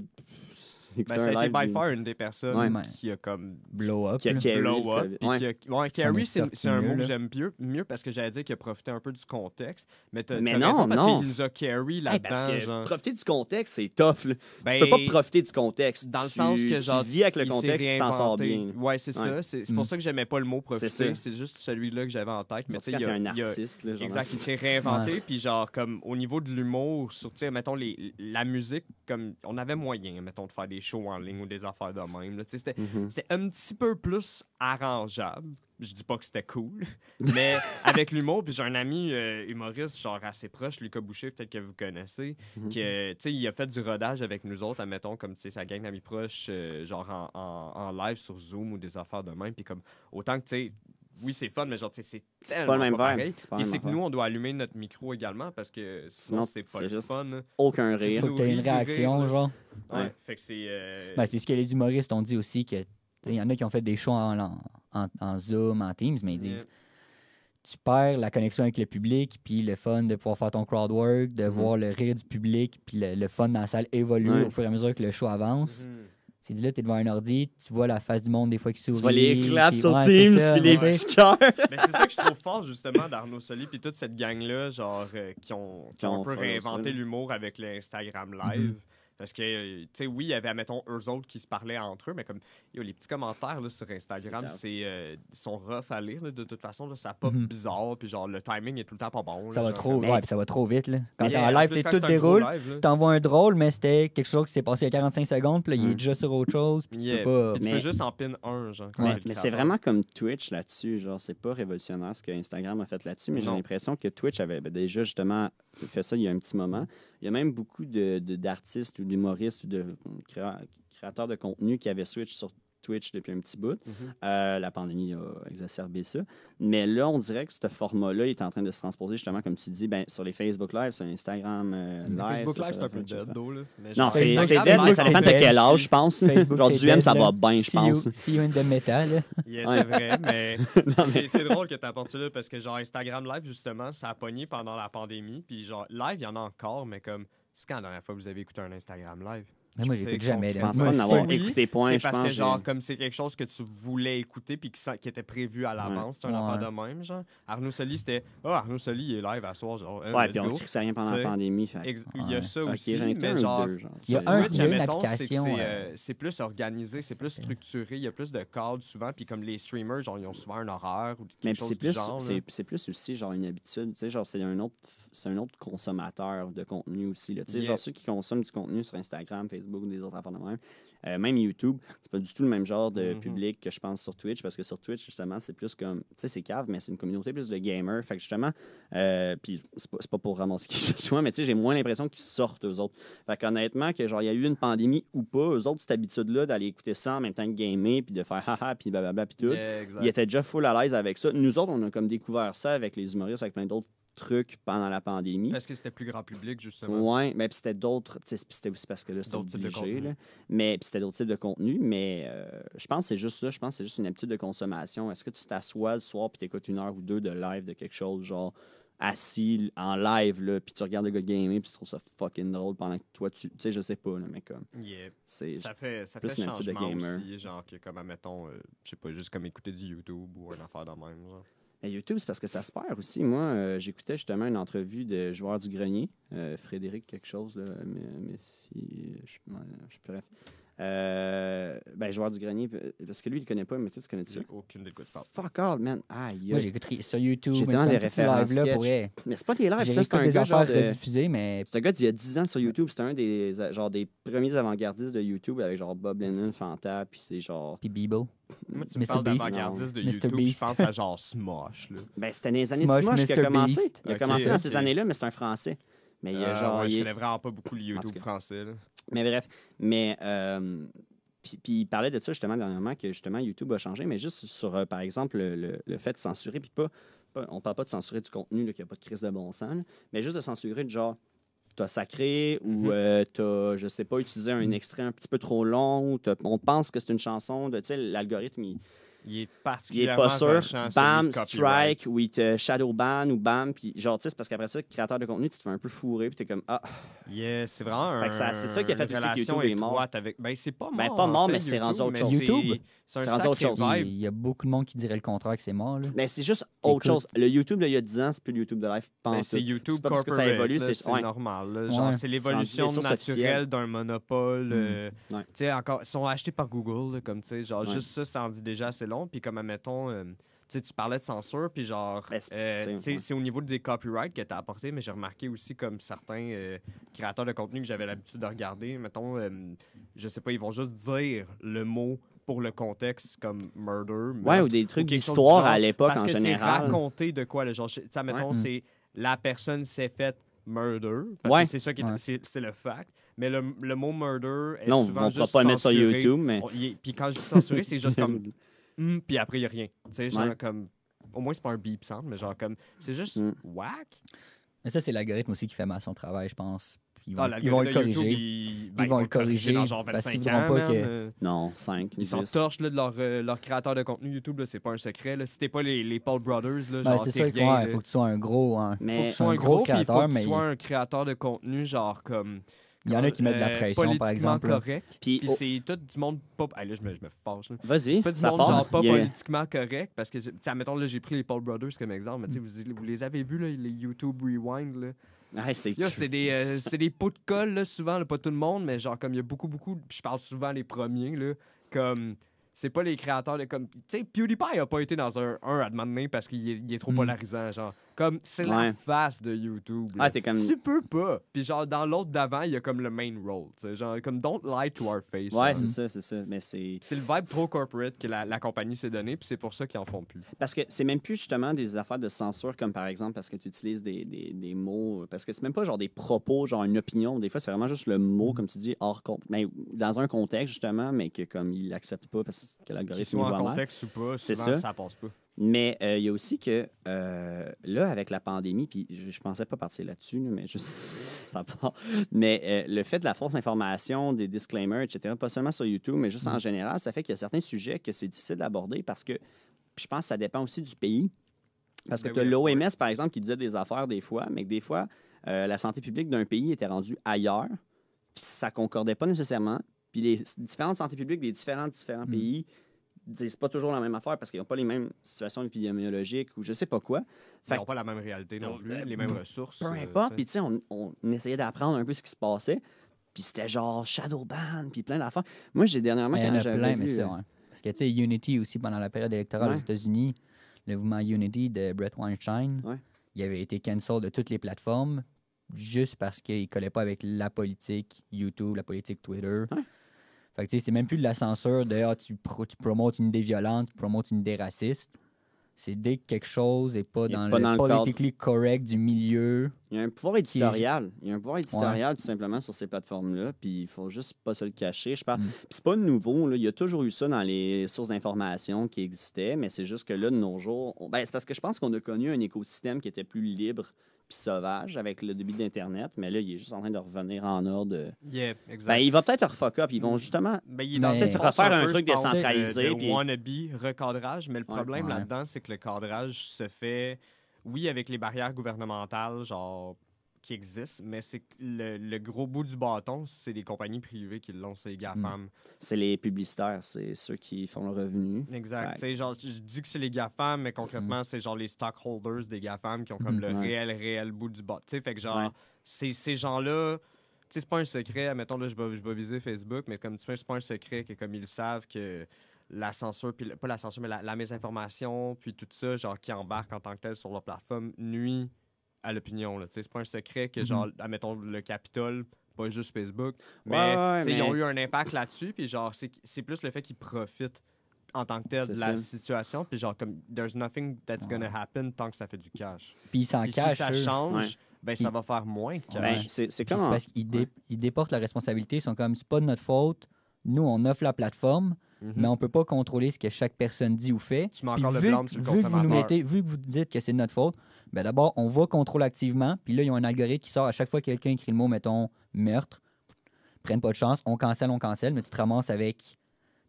A: ben, ça by far
B: une des personnes qui a comme.
A: Blow up. Qui a
B: Blow up. Qui a... carry, c'est un mot que j'aime mieux, parce que j'allais dire qu'il a profité un peu du contexte.
A: Mais, mais non, raison, parce qu'il nous a carry là-dedans. profiter du contexte, c'est tough. Là. ne tu ben, peux pas profiter du contexte. Dans le sens que genre. Tu vis avec le contexte tu t'en sors bien. Ouais, c'est ça. C'est mm. pour ça
B: que j'aimais pas le mot profiter. C'est juste celui-là que j'avais en tête. Mais tu il y a un artiste. Exact. Il s'est réinventé. Puis genre, comme au niveau de l'humour, sur, mettons, la musique, comme on avait moyen, mettons, de faire des shows en ligne ou des affaires de même. Mm-hmm. C'était un petit peu plus arrangeable. Je dis pas que c'était cool, *laughs* mais avec l'humour, puis j'ai un ami euh, humoriste, genre assez proche, Lucas Boucher, peut-être que vous connaissez, mm-hmm. qui il a fait du rodage avec nous autres, admettons, comme, tu sa gang d'amis proches, euh, genre en, en, live sur Zoom ou des affaires de même, puis comme, autant que, tu sais, oui, c'est fun, mais genre, c'est tellement pas le même pas Et c'est que nous, on doit allumer notre micro également parce que sinon, c'est pas le fun. Aucun rire. aucune une réaction, genre.
C: Ouais. Fait que c'est. Euh, ben, c'est ce que les humoristes ont dit aussi que. Il y en a qui ont fait des shows en, Zoom, en Teams, mais ils disent tu perds la connexion avec le public, puis le fun de pouvoir faire ton crowd work, de mm-hmm. voir le rire du public, puis le, fun dans la salle évoluer au fur et à mesure que le show avance. Mm-hmm. C'est dit là, t'es devant un ordi, tu vois la face du monde des fois qui sourit. Tu vois les claps sur Teams, ça, les petits cœurs.
B: *laughs* Mais c'est ça que je trouve fort, justement, d'Arnaud Soli, puis toute cette gang-là, genre, euh, qui ont, un peu réinventé l'humour avec l'Instagram mm-hmm. Live. Parce que, euh, tu sais, oui, il y avait, admettons, eux autres qui se parlaient entre eux, mais comme, yo, les petits commentaires là, sur Instagram, c'est euh, sont rough à lire, là, de toute façon. Là, ça pop mhm. bizarre, puis genre, le timing est tout le temps pas bon. ça va trop, ouais, ça va trop vite. Là. Quand c'est en live, c'est tout déroule.
C: T'envoies un drôle, mais c'était quelque chose qui s'est passé il y a 45 secondes, puis là, il est mhm. déjà sur autre chose, puis tu peux pas. tu mais... peux juste en
B: pin un, genre. Mais c'est
A: vraiment comme Twitch là-dessus. Genre, c'est pas révolutionnaire ce que Instagram a fait là-dessus, mais j'ai l'impression que Twitch avait déjà justement fait ça il y a un petit moment. Il y a même beaucoup d'artistes de, ou d'humoristes ou de euh, créateurs de contenu qui avaient switch sur Twitch depuis un petit bout. Mhm. Euh, la pandémie a exacerbé ça. Mais là, on dirait que ce format-là est en train de se transposer, justement, comme tu dis, ben, sur les Facebook Live, sur Instagram euh, Live. Facebook Live, c'est un peu dead, though. non, c'est dead, mais ça dépend de quel âge, je pense. Genre du M, ça va bien, je pense.
C: Si you in the metal. Yeah, c'est vrai, mais, *laughs* c'est drôle que tu
B: apportes ça parce que genre Instagram Live, justement, ça a pogné pendant la pandémie. Puis genre, live, il y en a encore, mais comme, c'est quand la dernière fois que vous avez écouté un Instagram Live?
C: moi, je jamais. Je pense point. C'est parce que, genre,
B: comme c'est quelque chose que tu voulais écouter puis qui, qui était prévu à l'avance, c'est un enfant de même, genre. Arnaud Soli, c'était oh, Arnaud Soli, il est live à soir, genre. Hein, ouais, puis on crie rien pendant la pandémie. Il y a ça aussi, mais genre, Il y a un, Twitch, l'application euh, euh, C'est plus organisé, c'est plus structuré, il y a plus de cadres souvent, puis comme les streamers, genre, ils ont souvent un horaire ou quelque chose du genre.
A: C'est plus aussi, genre, une habitude. Tu sais, genre, c'est un autre consommateur de contenu aussi, tu sais, genre, ceux qui consomment du contenu sur Instagram, Facebook, beaucoup des autres avant de même. Euh, même YouTube, c'est pas du tout le même genre de mm-hmm. public que je pense sur Twitch, parce que sur Twitch, justement, c'est plus comme, tu sais, c'est cave, mais c'est une communauté plus de gamers. Fait que justement, euh, puis c'est pas, pour ramasser qui que ce mais tu sais, j'ai moins l'impression qu'ils sortent aux autres. Fait qu'honnêtement, que genre, il y a eu une pandémie ou pas, eux autres, cette habitude-là d'aller écouter ça en même temps que gamer, puis de faire haha, puis blablabla, puis tout. ils étaient déjà full à l'aise avec ça. Nous autres, on a comme découvert ça avec les humoristes, avec plein d'autres truc pendant la pandémie. Parce que c'était plus grand public, justement. Oui, mais c'était d'autres. C'était aussi parce que là, c'était obligé. Là. Mais c'était d'autres types de contenu. Mais euh, je pense que c'est juste ça. Je pense que c'est juste une habitude de consommation. Est-ce que tu t'assois le soir puis t'écoutes une heure ou deux de live de quelque chose, genre assis en live, là, puis tu regardes le gars gamer, puis tu trouves ça fucking drôle pendant que toi, tu sais, je sais pas, mais comme... Yeah. Ça fait, ça plus fait changement de gamer. aussi,
B: genre que comme, admettons, euh,
A: je sais pas, juste comme
B: écouter du YouTube ou un affaire de même, genre.
A: YouTube, c'est parce que ça se perd aussi. Moi, euh, j'écoutais justement une entrevue de joueur du grenier, euh, Frédéric quelque chose, mais, si, euh, je, je, bref. Euh, ben, joueur du grenier, euh, parce que lui, il connaît pas, mais tu, tu connais ça? aucune idée quoi tu Fuck all, man. Aïe. Moi, j'écoute sur YouTube. J'ai des références. là, pour... Mais c'est pas des lives, ça, c'est un des gars. Genre euh, mais... C'est un gars d'il y a 10 ans sur YouTube. C'était un des, genre, des premiers avant-gardistes de YouTube avec genre Bob Lennon, Fanta, puis c'est genre. Puis Bebo. Moi, tu me parles d'avant-gardiste de YouTube, je pense à genre *laughs* Smosh. Là. Ben, c'était dans les années Smosh, qui a commencé. Il a commencé dans ces années-là, mais c'est un Français. Mais ah il genre. je connais vraiment
B: pas beaucoup le YouTube français. là
A: mais bref, mais. Euh, puis, puis, il parlait de ça justement dernièrement, que justement YouTube a changé, mais juste sur, euh, par exemple, le, fait de censurer, puis pas, on parle pas de censurer du contenu, qu'il n'y a pas de crise de bon sens, mais juste de censurer de genre, t'as sacré ou mm-hmm. euh, t'as, je sais pas, utilisé un mm-hmm. extrait un petit peu trop long, ou on pense que c'est une chanson, de, tu sais, l'algorithme, il il est particulièrement il est pas sûr. bam, strike, ou il shadow ban, ou bam. Puis genre, tu sais, parce qu'après ça, créateur de contenu, tu te fais un peu fourrer, puis t'es comme, ah. Yeah, c'est vraiment fait C'est ça qui a fait aussi que YouTube est mort.
B: Avec... Ben, c'est pas ben, mort. Ben, pas mort, mais c'est rendu autre chose. YouTube, c'est rendu autre chose. Il
C: y a beaucoup de monde qui dirait le contraire que c'est mort. Là. Mais ben, c'est juste autre chose.
A: Le YouTube, il y a 10 ans, c'est plus le YouTube de life. Ben, c'est YouTube corporate. Parce que ça évolue, c'est normal. Genre, c'est l'évolution naturelle d'un monopole. Hmm.
B: Euh, tu sais, encore. Ils sont achetés par Google, comme tu sais, genre, juste ça, ça en dit déjà, c'est puis comme, mettons euh, tu parlais de censure, puis genre, ben, euh, c'est au niveau des copyrights que tu as apporté, mais j'ai remarqué aussi comme certains euh, créateurs de contenu que j'avais l'habitude de regarder, mettons, je sais pas, ils vont juste dire le mot pour le contexte comme murder. ouais, ou des trucs d'histoire à l'époque en général. Parce c'est raconter de quoi, genre, tu mettons, mm. c'est la personne s'est faite murder, ouais. c'est ça qui est, c'est le fact. Mais le, mot murder est non, souvent pas le mettre sur YouTube, mais... Puis quand je dis c'est juste *laughs* comme Hum, puis après, il n'y a rien. Tu genre comme. Au moins, c'est pas un beep sound, mais genre comme. C'est juste hum. whack.
C: Mais ça, c'est l'algorithme aussi qui fait mal à son travail, je pense. Ils vont, ah, le corriger. ils... vont le corriger parce qu'ils voudront pas que. Euh... Non, 5. Ils s'entorchent
B: de leur, euh, leur créateur de contenu YouTube, là, c'est pas un secret. Là. Si t'es pas les, les, Paul Brothers, là, ben, C'est ça, il faut que
C: tu sois un gros. Faut que tu sois un, gros, créateur, faut mais... que tu sois
B: un créateur de contenu, genre comme il y en a qui mettent de la euh, pression, par exemple. correct. Puis, c'est tout du monde pas. Ah, là, je me, je me fâche. Vas-y. C'est pas du monde genre pas politiquement correct. Parce que, tu mettons, là, j'ai pris les Paul Brothers comme exemple. Mais, vous, vous les avez vus, là, les YouTube Rewind. Là. c'est des, euh, c'est des pots de colle, souvent, pas tout le monde, mais genre, comme il y a beaucoup, beaucoup. Je parle souvent les premiers, là. Comme c'est pas les créateurs de comme tu sais PewDiePie a pas été dans un 1 à demander parce qu'il est, trop hmm. polarisant genre comme, c'est la face de YouTube. Ah, tu peux pas. Puis genre, dans l'autre d'avant, il y a comme le main role. Genre, comme, don't
A: lie to our face. Ouais, c'est ça, c'est ça. Mais c'est. C'est le vibe trop corporate que la, compagnie s'est donné, puis c'est pour ça qu'ils en font plus. Parce que c'est même plus justement des affaires de censure, comme par exemple parce que tu utilises des, des- des mots. Parce que c'est même pas genre des propos, genre une opinion. Des fois, c'est vraiment juste le mot, comme tu dis, hors compte. Ben, mais dans un contexte, justement, mais que comme il l'accepte pas parce que l'algorithme soient contexte ou pas, souvent, ça. ça passe pas. Mais euh, il y a aussi que euh, là, avec la pandémie, puis je, ne pensais pas partir là-dessus, mais juste *laughs* ça part. Mais euh, le fait de la fausse information, des disclaimers, etc., pas seulement sur YouTube, mais juste en mm-hmm. général, ça fait qu'il y a certains sujets que c'est difficile d'aborder parce que je pense ça dépend aussi du pays. Parce que tu as l'OMS, par exemple, qui disait des affaires des fois, mais que des fois, la santé publique d'un pays était rendue ailleurs, puis ça concordait pas nécessairement. Puis les différentes santé publiques des différents, différents mm. pays c'est pas toujours la même affaire parce qu'ils n'ont pas les mêmes situations épidémiologiques ou je sais pas quoi. Fait ils n'ont pas la même réalité non plus, euh, les mêmes ressources. Peu euh, importe. puis, tu sais, on, essayait d'apprendre un peu ce qui se passait. Puis c'était genre Shadowban, puis plein d'affaires. Moi, j'ai dernièrement, en a plein, vu... Ça, sûr. Euh, hein.
C: Parce que, tu sais, Unity aussi, pendant la période électorale aux États-Unis, le mouvement Unity de Brett Weinstein, il avait été cancel de toutes les plateformes juste parce qu'il ne collait pas avec la politique YouTube, la politique Twitter. Fait que c'est même plus de la censure ah, tu, promotes une idée violente, tu promotes une idée raciste. C'est dès que quelque chose n'est pas, dans, le politiquement correct du milieu. Il y
A: a un pouvoir éditorial. Il y a un pouvoir éditorial tout simplement sur ces plateformes-là. Puis il faut juste pas se le cacher. Je parle. Mm. Puis pas nouveau. Il y a toujours eu ça dans les sources d'information qui existaient. Mais c'est juste que là, de nos jours. Ben, c'est parce que je pense qu'on a connu un écosystème qui était plus libre puis sauvage avec le débit d'Internet, mais là, il est juste en train de revenir en ordre. Yeah, exact. Ben, il va peut-être refuck up. Ils vont justement ben, il est dans refaire un truc décentralisé. Le, puis...
B: wannabe recadrage, mais le problème là-dedans, c'est que le cadrage se fait, oui, avec les barrières gouvernementales, genre qui existent, mais c'est le, gros bout du bâton, c'est les compagnies privées qui lancent, les GAFAM. Mm.
A: C'est les publicitaires, c'est ceux qui font le revenu. Exact.
B: Genre, je dis que c'est les GAFAM, mais concrètement, c'est genre les stockholders des GAFAM qui ont comme mm, le réel, réel bout du bâton. Fait que genre, ces, gens-là, c'est pas un secret, mettons, là, je vais, viser Facebook, mais comme tu sais, c'est pas un secret que comme ils savent que la censure, puis pas la censure, mais la, mésinformation, puis tout ça, genre qui embarque en tant que tel sur leur plateforme, nuit à l'opinion. C'est pas un secret que, mm admettons, le Capitole, pas juste Facebook, mais, ils ont eu un impact là-dessus. Puis, genre, c'est plus le fait qu'ils profitent en tant que tel de la situation. Puis, genre, comme, there's nothing that's ouais. gonna happen tant que ça fait du cash. Puis, Si ça change.
C: Ben, ça va faire
A: moins cash. c'est comme. parce
C: qu'ils déportent la responsabilité. Ils sont comme, c'est pas de notre faute. Nous, on offre la plateforme. Mhm. mais on ne peut pas contrôler ce que chaque personne dit ou fait. Tu mets encore le blanc sur le consommateur. Vu que, vous nous mettez, vu que vous dites que c'est de notre faute, ben, d'abord, on va contrôle activement, puis là, il y un algorithme qui sort à chaque fois que quelqu'un écrit le mot, mettons, meurtre, prennent pas de chance, on cancelle, on cancelle, mais tu te ramasses avec,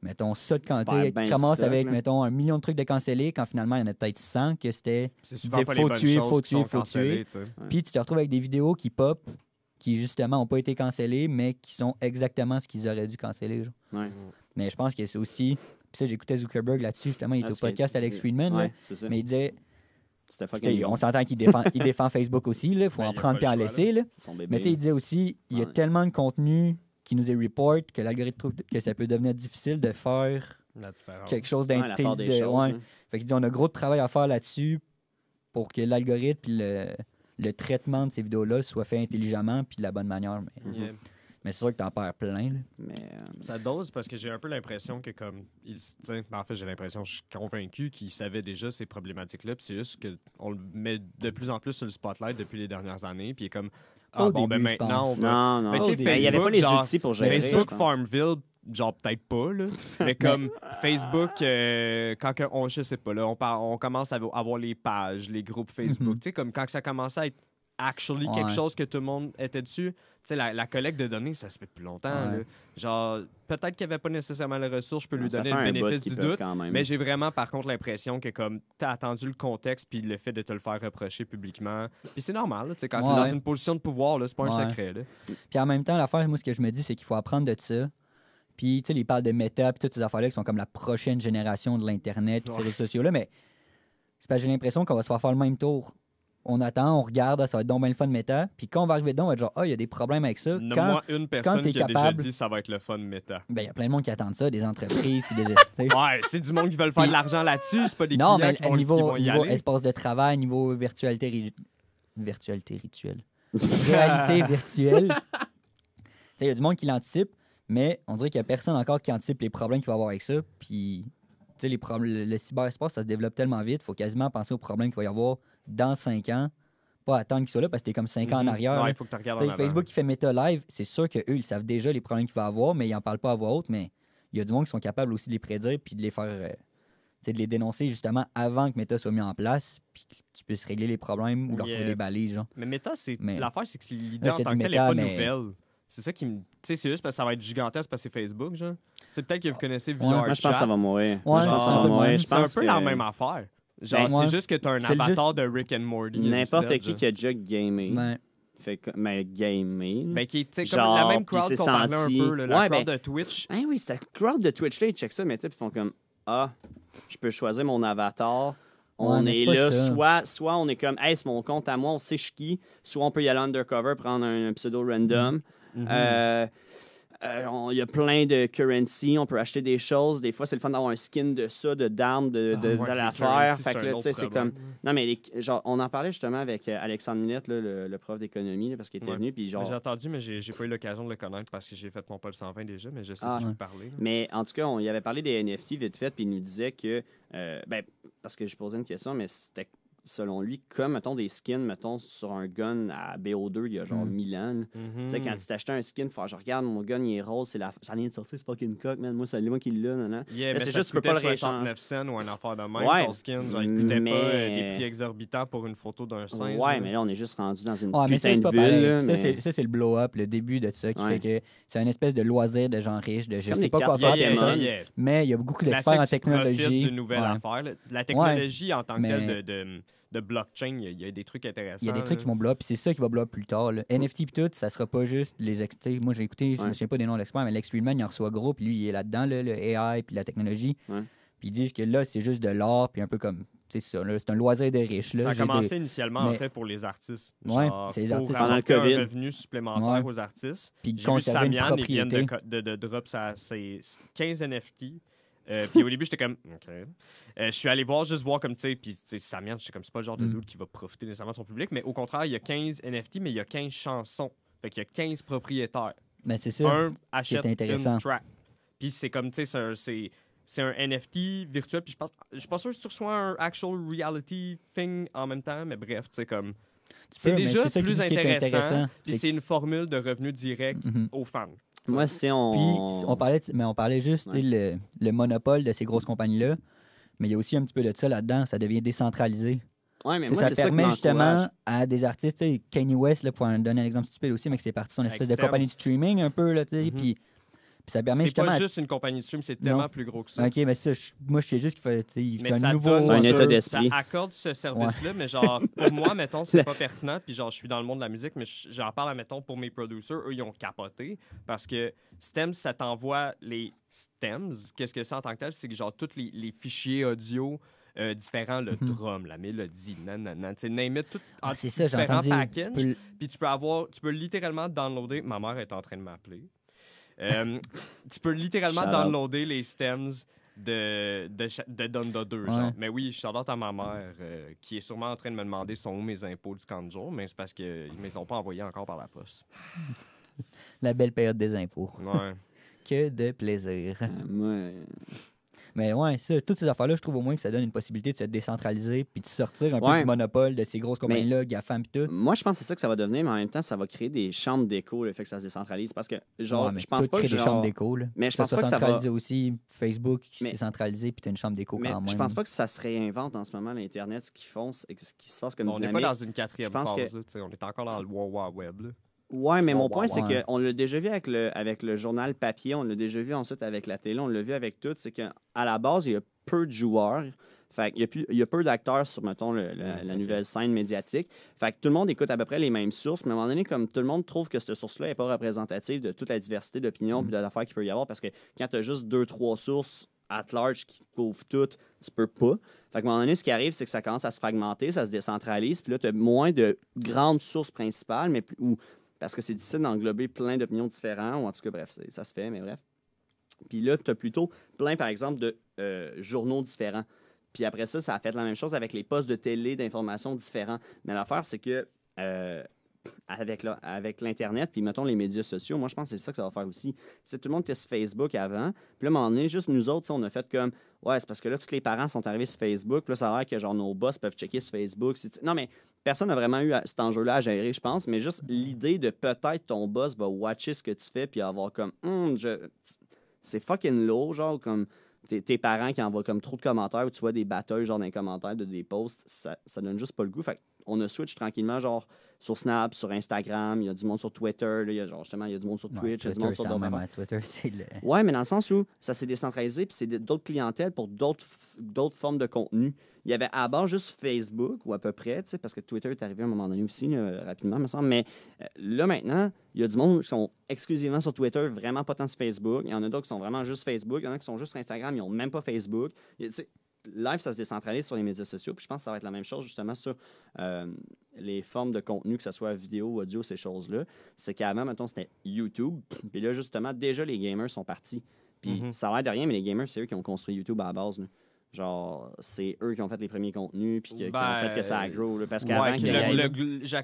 C: mettons, ça de quantité, tu te ramasses avec, mettons, un million de trucs de cancellés, quand finalement, il y en a peut-être 100 que c'était, faut tuer, faut tuer, faut tuer. Puis tu te retrouves avec des vidéos qui pop, qui justement n'ont pas été cancellées, mais qui sont exactement ce qu'ils auraient dû canceller. Mais je pense que c'est aussi. Puis ça, j'écoutais Zuckerberg là-dessus, justement, il était au podcast Alex Friedman, mais il disait on s'entend qu'il défend, *laughs* Facebook aussi. Ben, il faut en prendre et en laisser. Là. Mais il dit aussi il y a tellement de contenu qui nous est report que l'algorithme trouve que ça peut devenir difficile de faire quelque chose d'intelligent. Il ouais. Hein. qu'il dit on a gros de travail à faire là-dessus pour que l'algorithme le, le traitement de ces vidéos-là soit fait intelligemment et de la bonne manière. Mais c'est sûr que t'en perds plein. Là. Mais, euh, Ça
B: dose parce que j'ai un peu l'impression que, comme. Il, ben, en fait, j'ai l'impression, je suis convaincu qu'il savait déjà ces problématiques-là. Puis c'est juste qu'on le met de plus en plus sur le spotlight depuis les dernières années. Puis il est comme. Ah bon, ben maintenant, Non, non, il n'y avait pas les outils pour gérer. Facebook, Farmville, genre peut-être pas là mais comme Facebook euh, quand on je sais pas là on, on commence à avoir les pages les groupes Facebook mm-hmm. tu sais comme quand ça commençait à être actually quelque chose que tout le monde était dessus. Tu sais, la, collecte de données, ça se fait plus longtemps. Genre, peut-être qu'il n'y avait pas nécessairement les ressources, je peux lui donner le bénéfice du doute. Mais j'ai vraiment, par contre, l'impression que comme tu as attendu le contexte, puis le fait de te le faire reprocher publiquement. Puis c'est normal, tu sais, quand tu dans une position de pouvoir,
C: c'est pas un secret. Puis en même temps, l'affaire, moi, ce que je me dis, c'est qu'il faut apprendre de ça. Puis, tu sais, ils parlent de méta, puis toutes ces affaires-là qui sont comme la prochaine génération de l'Internet, puis ces réseaux sociaux-là. Mais c'est j'ai l'impression qu'on va se faire faire le même tour on attend, on regarde, ah, ça va être donc bien le fun méta. Puis quand on va arriver dedans, on va être genre, ah, oh, il y a des problèmes avec ça. quand, une personne quand qui capable, a déjà
B: dit ça va être le fun
C: méta. Ben, il y a plein de monde qui attendent ça, des entreprises. puis des, *laughs* ouais, c'est du monde qui veulent faire de
B: l'argent là-dessus, c'est
C: pas des non, mais, niveau, niveau espace de travail, niveau virtualité, virtualité rituelle. Réalité *laughs* virtuelle. Il y a du monde qui l'anticipe, mais on dirait qu'il y a personne encore qui anticipe les problèmes qu'il va y avoir avec ça. Puis, tu sais, le, cyber cyberespace, ça se développe tellement vite, faut quasiment penser aux problèmes qu'il va y avoir dans 5 ans, pas attendre qu'ils soient là parce que t'es comme 5 ans en mhm. arrière. Ouais, faut que Facebook qui fait Meta Live, c'est sûr qu'eux, ils savent déjà les problèmes qu'il va avoir, mais ils n'en parlent pas à voix haute, mais il y a du monde qui sont capables aussi de les prédire puis de les faire. Euh, sais, de les dénoncer justement avant que Meta soit mis en place, puis que tu puisses régler les problèmes ou leur trouver euh, des balises. Genre. Mais Meta, c'est. L'affaire, c'est que l'idée en tant que telle est pas nouvelle.
B: C'est ça qui me. Tu sais, c'est juste parce que ça va être gigantesque parce que c'est Facebook, genre. C'est peut-être que vous connaissez VRChat. Ouais, je pense que ça va mourir. Ouais, je pense, que ça va mourir. Je un peu la même affaire. Ben, genre, c'est juste que t'as un avatar de Rick and Morty. N'importe qui qui a
A: déjà gamé. Ouais. Fait que, mais ben, gamé. Mais ben, qui est comme la même crowd qu'on parlait un peu, la crowd de Twitch. Hein, oui, la crowd de Twitch-là, ils checkent ça, mais ils font comme Ah, je peux choisir mon avatar. On est, là, soit, soit on est comme, hey, c'est mon compte à moi, on sait je qui, soit on peut y aller undercover, prendre un, pseudo random. Mm. euh, euh, il y a plein de currency, on peut acheter des choses. Des fois, c'est le fun d'avoir un skin de ça, de d'armes, de, ah, de, l'affaire. Fait que là, tu sais, c'est comme. Hein. Non, mais genre, on en parlait justement avec euh, Alexandre Minette, le, prof d'économie, parce qu'il était venu. Puis genre... J'ai
B: entendu, mais j'ai pas eu l'occasion de le connaître parce que j'ai fait mon Paul 120 déjà, mais je sais ah, de parler.
A: Mais en tout cas, on y avait parlé des NFT vite fait, puis il nous disait que. Euh, ben, parce que je posais une question, mais c'était selon lui, comme, mettons, des skins, mettons, sur un gun à BO2 il y a genre 1000 hmm. ans. Mhm. Tu sais, quand tu t'achètes un skin, faut, je regarde, mon gun, il est rose, c'est la... ça vient de sortir, c'est fucking cock, man. Moi, c'est moi qui l'ai, non, non. Yeah, mais c'est juste, tu peux pas le 69
B: cents ou un affaire de même, ouais, ton skin, genre, il coûtait pas euh, des prix exorbitants pour une photo d'un singe. Ouais, mais là, on est juste rendu dans une ah, mais ça, de pas bulle. Ça,
C: c'est le blow-up, le début de ça, qui fait que c'est une espèce de loisir de gens riches, de je sais pas quoi faire, mais il y a beaucoup d'experts en technologie. La technologie en tant que
B: de de blockchain, il y, a des trucs intéressants. Il y a des trucs qui vont bloquer,
C: puis c'est ça qui va bloquer plus tard. Là. NFT et tout, ça sera pas juste les Moi, j'ai écouté, je me souviens pas des noms d'experts, mais Lex Friedman, il en reçoit gros, puis lui, il est là-dedans, le AI, puis la technologie. Puis ils disent que là, c'est juste de l'art, puis un peu comme c'est ça, c'est un loisir des riches. Là. Ça a commencé initialement, en fait,
B: pour les artistes. Oui, c'est les artistes. Pendant un revenu supplémentaire aux artistes. Puis vu Samian, une propriété. de, de, de drop ses 15 NFT euh, puis au début, j'étais comme, OK. Euh, je suis allé voir, juste voir comme, tu sais, puis tu sais ça merde, j'étais comme, c'est pas le genre de mm. dude qui va profiter nécessairement de son public, mais au contraire, il y a 15 NFT, mais il y a 15 chansons. Fait qu'il y a 15 propriétaires. Mais ben, c'est sûr, un achète intéressant. une track. Puis c'est comme, tu sais, c'est un NFT virtuel. Puis je, pense, suis pas sûr si tu reçois un actual reality thing en même temps, mais bref, tu sais, comme. C'est déjà plus intéressant. Puis c'est une formule de revenu direct mm-hmm. aux fans.
A: Moi, c'est... on.
C: parlait, mais on parlait juste le, monopole de ces grosses compagnies-là. Mais il y a aussi un petit peu de ça là-dedans. Ça devient décentralisé. Ouais, mais moi, ça permet justement à des artistes, Kanye West, pour donner un exemple stupide aussi, mais que c'est parti son espèce de compagnie de streaming un peu, là, tu sais. Mm-hmm. C'est pas juste une
B: compagnie de stream, c'est tellement plus gros que ça. Ok,
C: mais ça, moi, je sais juste qu'il fallait. C'est un nouveau. C'est un état d'esprit. Ça accorde ce service-là, mais
B: genre, pour moi, mettons, c'est *laughs* pas pertinent. Puis genre, je suis dans le monde de la musique, mais j'en parle, mettons, pour mes producers. Eux, ils ont capoté parce que Stems, ça t'envoie les stems. Qu'est-ce que c'est en tant que tel? C'est que genre, tous les, fichiers audio. Euh, différents, le mhm. drum, la mélodie, nanana, tu sais, name it, tout ah, c'est ça, différents entendu, packages. Puis tu peux avoir, tu peux littéralement downloader. Ma mère est en train de m'appeler. Euh, tu peux littéralement downloader les stems de, de, de Donda 2. Genre. Mais oui, je à ma mère euh, qui est sûrement en train de me demander sont où mes impôts du jour, mais c'est parce qu'ils
C: ne me les ont pas envoyés encore par la poste. La belle période des impôts. Ouais. *laughs* que de plaisir. Ah, euh, mais ouais, toutes ces affaires-là, je trouve au moins que ça donne une possibilité de se décentraliser puis de sortir un peu du monopole de ces grosses compagnies-là, GAFAM et tout. Moi, je pense que c'est ça que ça
A: va devenir, mais en même temps, ça va créer des chambres d'écho, le fait que ça se décentralise. Parce que, genre, je pense pas que. Genre... des chambres d'écho, Mais je pense pas que ça va...
C: aussi. Facebook, c'est centralisé, puis tu as une chambre d'écho quand même. Je pense
A: pas que ça se réinvente en ce moment, l'Internet, ce qu'ils font, ce qui se passe comme On n'est pas dans une quatrième phase, on est encore dans le Web. Oui, mais mon point, c'est qu'on l'a déjà vu avec le, avec le journal papier, on l'a déjà vu ensuite avec la télé, on l'a vu avec tout. C'est qu'à la base, il y a peu de joueurs. Fait il y, a il peu d'acteurs sur, mettons, mm, la nouvelle scène médiatique. Fait que tout le monde écoute à peu près les mêmes sources, mais à un moment donné, comme tout le monde trouve que cette source-là n'est pas représentative de toute la diversité d'opinions et mm qu'il peut y avoir, parce que quand tu as juste deux, trois sources at large qui couvrent toutes, tu peux pas. Fait à un moment donné, ce qui arrive, c'est que ça commence à se fragmenter, ça se décentralise, puis là, tu as moins de grandes sources principales, mais plus, ou parce que c'est difficile d'englober plein d'opinions différentes, ou en tout cas, bref, ça se fait, mais bref. Puis là, tu as plutôt plein, par exemple, de euh, journaux différents. Puis après ça, ça a fait la même chose avec les postes de télé d'informations différents. Mais l'affaire, c'est que euh, avec, l'Internet, puis mettons les médias sociaux, moi, je pense que c'est ça que ça va faire aussi. C'est tout le monde était sur Facebook avant, puis là, à un moment donné, juste nous autres, on a fait comme, ouais, c'est parce que là, tous les parents sont arrivés sur Facebook, puis là, ça a l'air que, genre, nos boss peuvent checker sur Facebook. Non, mais personne n'a vraiment eu cet enjeu-là à gérer, je pense, mais juste l'idée de peut-être ton boss va watcher ce que tu fais, puis avoir comme, hum, je... c'est fucking lourd, genre, comme. Tes, parents qui envoient comme trop de commentaires ou tu vois des batailles genre dans les commentaires de des posts, ça, donne juste pas le goût. Fait on a switch tranquillement, genre sur Snap, sur Instagram, il y a du monde sur Twitter, il y a genre, justement, il y a du monde sur Twitch, il y a du monde sur
C: Twitter, *laughs* le...
A: Ouais, mais dans le sens où ça s'est décentralisé, puis c'est d'autres clientèles pour d'autres formes de contenu. Il y avait à bord juste Facebook, ou à peu près, parce que Twitter est arrivé à un moment donné aussi, rapidement, me semble. Mais euh, là, maintenant, il y a du monde qui sont exclusivement sur Twitter, vraiment pas tant sur Facebook. Il y en a d'autres qui sont vraiment juste Facebook. Il y en a qui sont juste sur Instagram, ils n'ont même pas Facebook. live, ça se décentralise sur les médias sociaux. Puis je pense que ça va être la même chose justement sur euh, les formes de contenu, que ce soit vidéo, audio, ces choses-là, c'est qu'avant, mettons, c'était YouTube. Puis là, justement, déjà, les gamers sont partis. Puis mm-hmm. ça a l'air de rien, mais les gamers, c'est eux qui ont construit YouTube à la base. Là genre c'est eux qui ont fait les premiers contenus puis qui, ont fait que ça ben, grow parce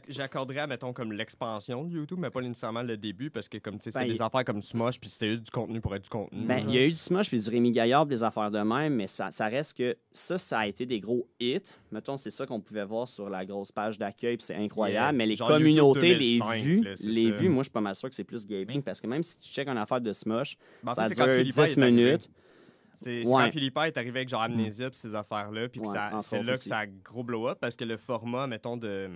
B: j'accorderais mettons comme l'expansion de YouTube mais pas nécessairement le début parce que comme tu sais c'était ben, des affaires comme Smosh puis c'était juste du contenu pour être du contenu ben, il y a eu
A: du Smosh puis du Rémi Gaillard des affaires de même mais ça, reste que ça ça a été des gros hits mettons c'est ça qu'on pouvait voir sur la grosse page d'accueil puis c'est incroyable mais les communautés les vues les vues moi je suis pas mal sûr que c'est plus gaming parce que même si tu checkes une affaire de Smosh bah, ça dure 10 minutes c'est quand PewDiePie est arrivé avec genre Amnesia mm. ces affaires-là, puis
B: c'est là que ça a gros blow-up parce que le format, mettons, de.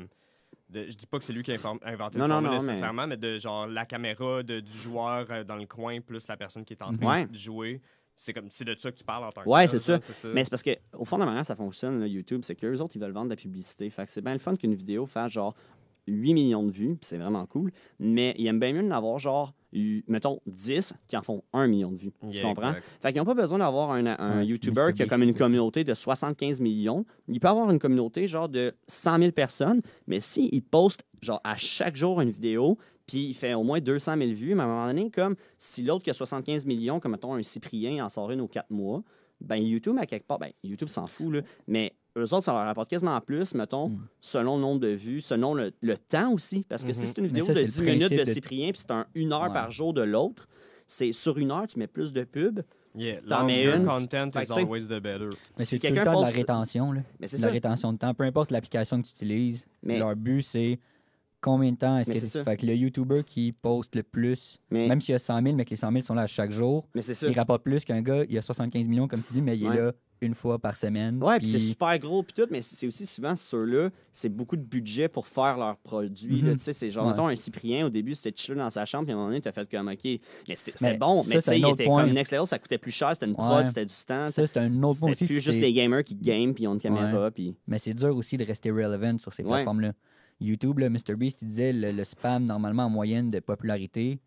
B: je dis pas que c'est lui qui a inventé le format nécessairement, mais... de genre la caméra du joueur euh, dans le coin plus la personne qui est en mhm. train de jouer. C'est comme c'est de ça que tu parles en tant que Ouais, c'est ça. Mais c'est
A: parce que au fond de la manière ça fonctionne YouTube, c'est que les autres ils veulent vendre de la publicité. Fait que c'est bien le fun qu'une vidéo fasse genre 8 millions de vues, c'est vraiment cool. Mais ils aiment bien mieux d'avoir genre, mettons, 10 qui en font 1 million de vues. tu comprends? Fait qu'ils n'ont pas besoin d'avoir un, YouTuber qui a comme une communauté de 75 millions. Il peut avoir une communauté genre de 100 000 personnes, mais s'il il poste genre à chaque jour une vidéo, puis il fait au moins 200 000 vues, mais à un moment donné, comme si l'autre qui a 75 millions, comme mettons un Cyprien, en sort une aux 4 mois, ben YouTube, à quelque part, ben YouTube s'en fout, là, mais eux autres, ça leur rapporte quasiment plus, mettons, hmm. selon le nombre de vues, selon le, temps aussi. Parce que si mhm. c'est une vidéo de 10 minutes de Cyprien, puis c'est un une heure par jour de l'autre, c'est sur une heure, tu mets plus de pubs. Yeah, content Mais c'est quelqu'un tout de la rétention.
C: Mais c'est ça. la rétention de temps. Peu importe l'application que tu utilises, leur but, c'est combien de temps est-ce que c'est Fait que le YouTuber qui poste le plus, même s'il y a 100 000, mais que les 100 000 sont là chaque jour, il rapporte plus qu'un gars, il a 75 millions, comme tu dis, mais il est là une fois par semaine. Ouais, puis c'est super
A: gros, puis tout, mais c'est aussi souvent ceux-là, c'est beaucoup de budget pour faire leurs produits. Mhm. Tu sais, c'est genre, un Cyprien, au début, c'était chill dans sa chambre, puis à un moment donné, t'as fait comme, OK, mais c'était bon, mais tu sais, il était comme Next Level, ça coûtait plus cher, c'était une prod, c'était du temps. Ça, c'est un autre point C'est plus juste les gamers qui game, puis ont une caméra,
C: puis. Mais c'est dur aussi de rester relevant sur ces plateformes-là. YouTube, MrBeast, il disait le spam, normalement, en moyenne de popularité,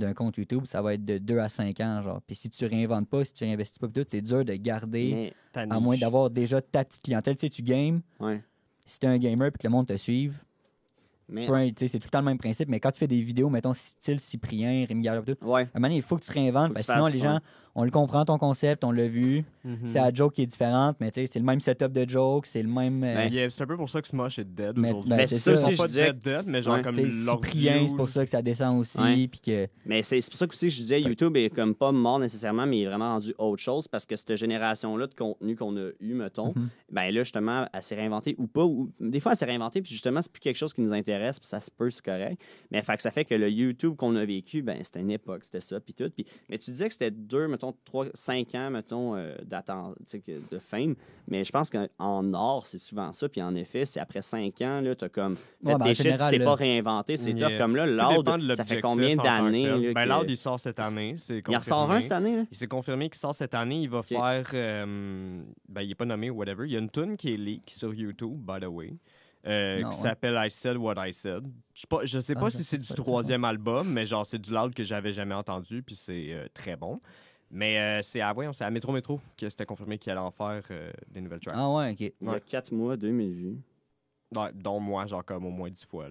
C: d'un compte YouTube, ça va être de 2 à 5 ans. Puis si tu réinventes pas, si tu réinvestis pas, c'est dur de garder, à moins d'avoir déjà ta petite clientèle. Tu sais, tu games, si tu es un gamer puis que le monde te suive, C'est tout le temps le même principe, mais quand tu fais des vidéos, mettons, style Cyprien, Rémi Gallop, tout, à il faut que tu réinventes, parce que sinon, les gens on le comprend ton concept, on l'a vu. Mhm. C'est la joke qui est différente, mais c'est le même setup de joke, c'est le même. Euh, ben, c'est un peu pour ça que Smosh est dead aujourd'hui. Ben, ben, c'est ça, Ils dead, mais genre comme Cyprien, c'est pour ça que ça descend aussi.
A: Mais c'est pour ça que je disais, YouTube est comme pas mort nécessairement, mais il est vraiment rendu autre chose parce que cette génération-là de contenu qu'on a eu, mettons, mhm. ben là, justement, elle s'est réinventée ou pas. Ou... Des fois, elle s'est réinventée, puis justement, c'est plus quelque chose qui nous intéresse, puis ça se peut, c'est correct. Mais fait ça fait que le YouTube qu'on a vécu, ben c'était une époque, c'était ça, puis tout. Mais tu disais que c'était deux, mettons, 3, 5 ans, mettons, euh, de fame. Mais je pense qu'en or, c'est souvent ça. Puis en effet, c'est après 5 ans, là, t'as comme fait des shit, tu t'es pas réinventé,
B: c'est Comme là, l'ordre, ça fait combien d'années? Ben, il sort cette année. Il ressort un cette année? Il s'est confirmé qu'il sort cette année. Il va faire... Euh, ben, il est pas nommé, whatever. Il y a une tune qui est leak sur YouTube, by the way. Euh, qui s'appelle I Said What I Said. Je, pas, sais pas ah, si c'est du troisième album, mais genre c'est du loud que j'avais jamais entendu, puis c'est très bon. Mais euh, c'est à, voyons, à Métro Métro que c'était confirmé qu'il allait en faire euh, des nouvelles tracks. Ah ouais,
A: OK. Il y a 4 mois, 2000 vues. Ouais, dont moi, genre comme au moins 10 fois.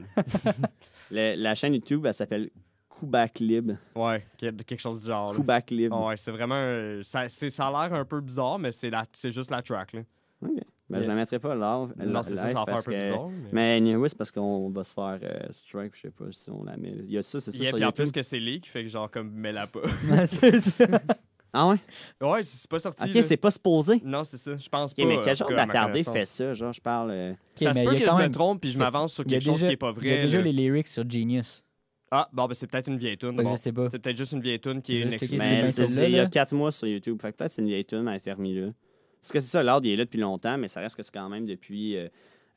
A: *laughs* la chaîne YouTube, elle s'appelle Kubak Lib. Ouais, quelque chose du genre. Kubak Lib. ouais,
B: c'est vraiment. ça ça, ça a l'air un peu bizarre, mais c'est, la, c'est juste la track. Là.
A: OK. Mais ben, Je la mettrai pas là. Euh, non, c'est ça, ça a l'air un peu bizarre. Mais, oui, c'est parce qu'on va se faire strike, je sais pas si on la met. Il y a ça, c'est ça. Et puis en plus que
B: c'est qui fait que genre, comme, mets-la pas. *laughs* c'est ça.
A: *laughs* Ah ouais? Ouais, c'est pas sorti. Ok, c'est pas supposé. Non, c'est ça. Je pense pas. Mais quel genre d'attardé fait ça? Genre, je parle. Euh, ça se peut que je me trompe puis je m'avance sur quelque chose qui est pas vrai. Il y a déjà les lyrics
C: sur Genius.
B: Ah, bon, ben c'est peut-être une vieille tune. pas. C'est peut-être juste une vieille tune qui est une Mais c'est, il y a
A: 4 mois sur YouTube. Fait que peut-être c'est une vieille tune à terminé là. Parce que c'est ça, l'ordre, il est là depuis longtemps, mais ça reste que c'est quand même depuis. Euh,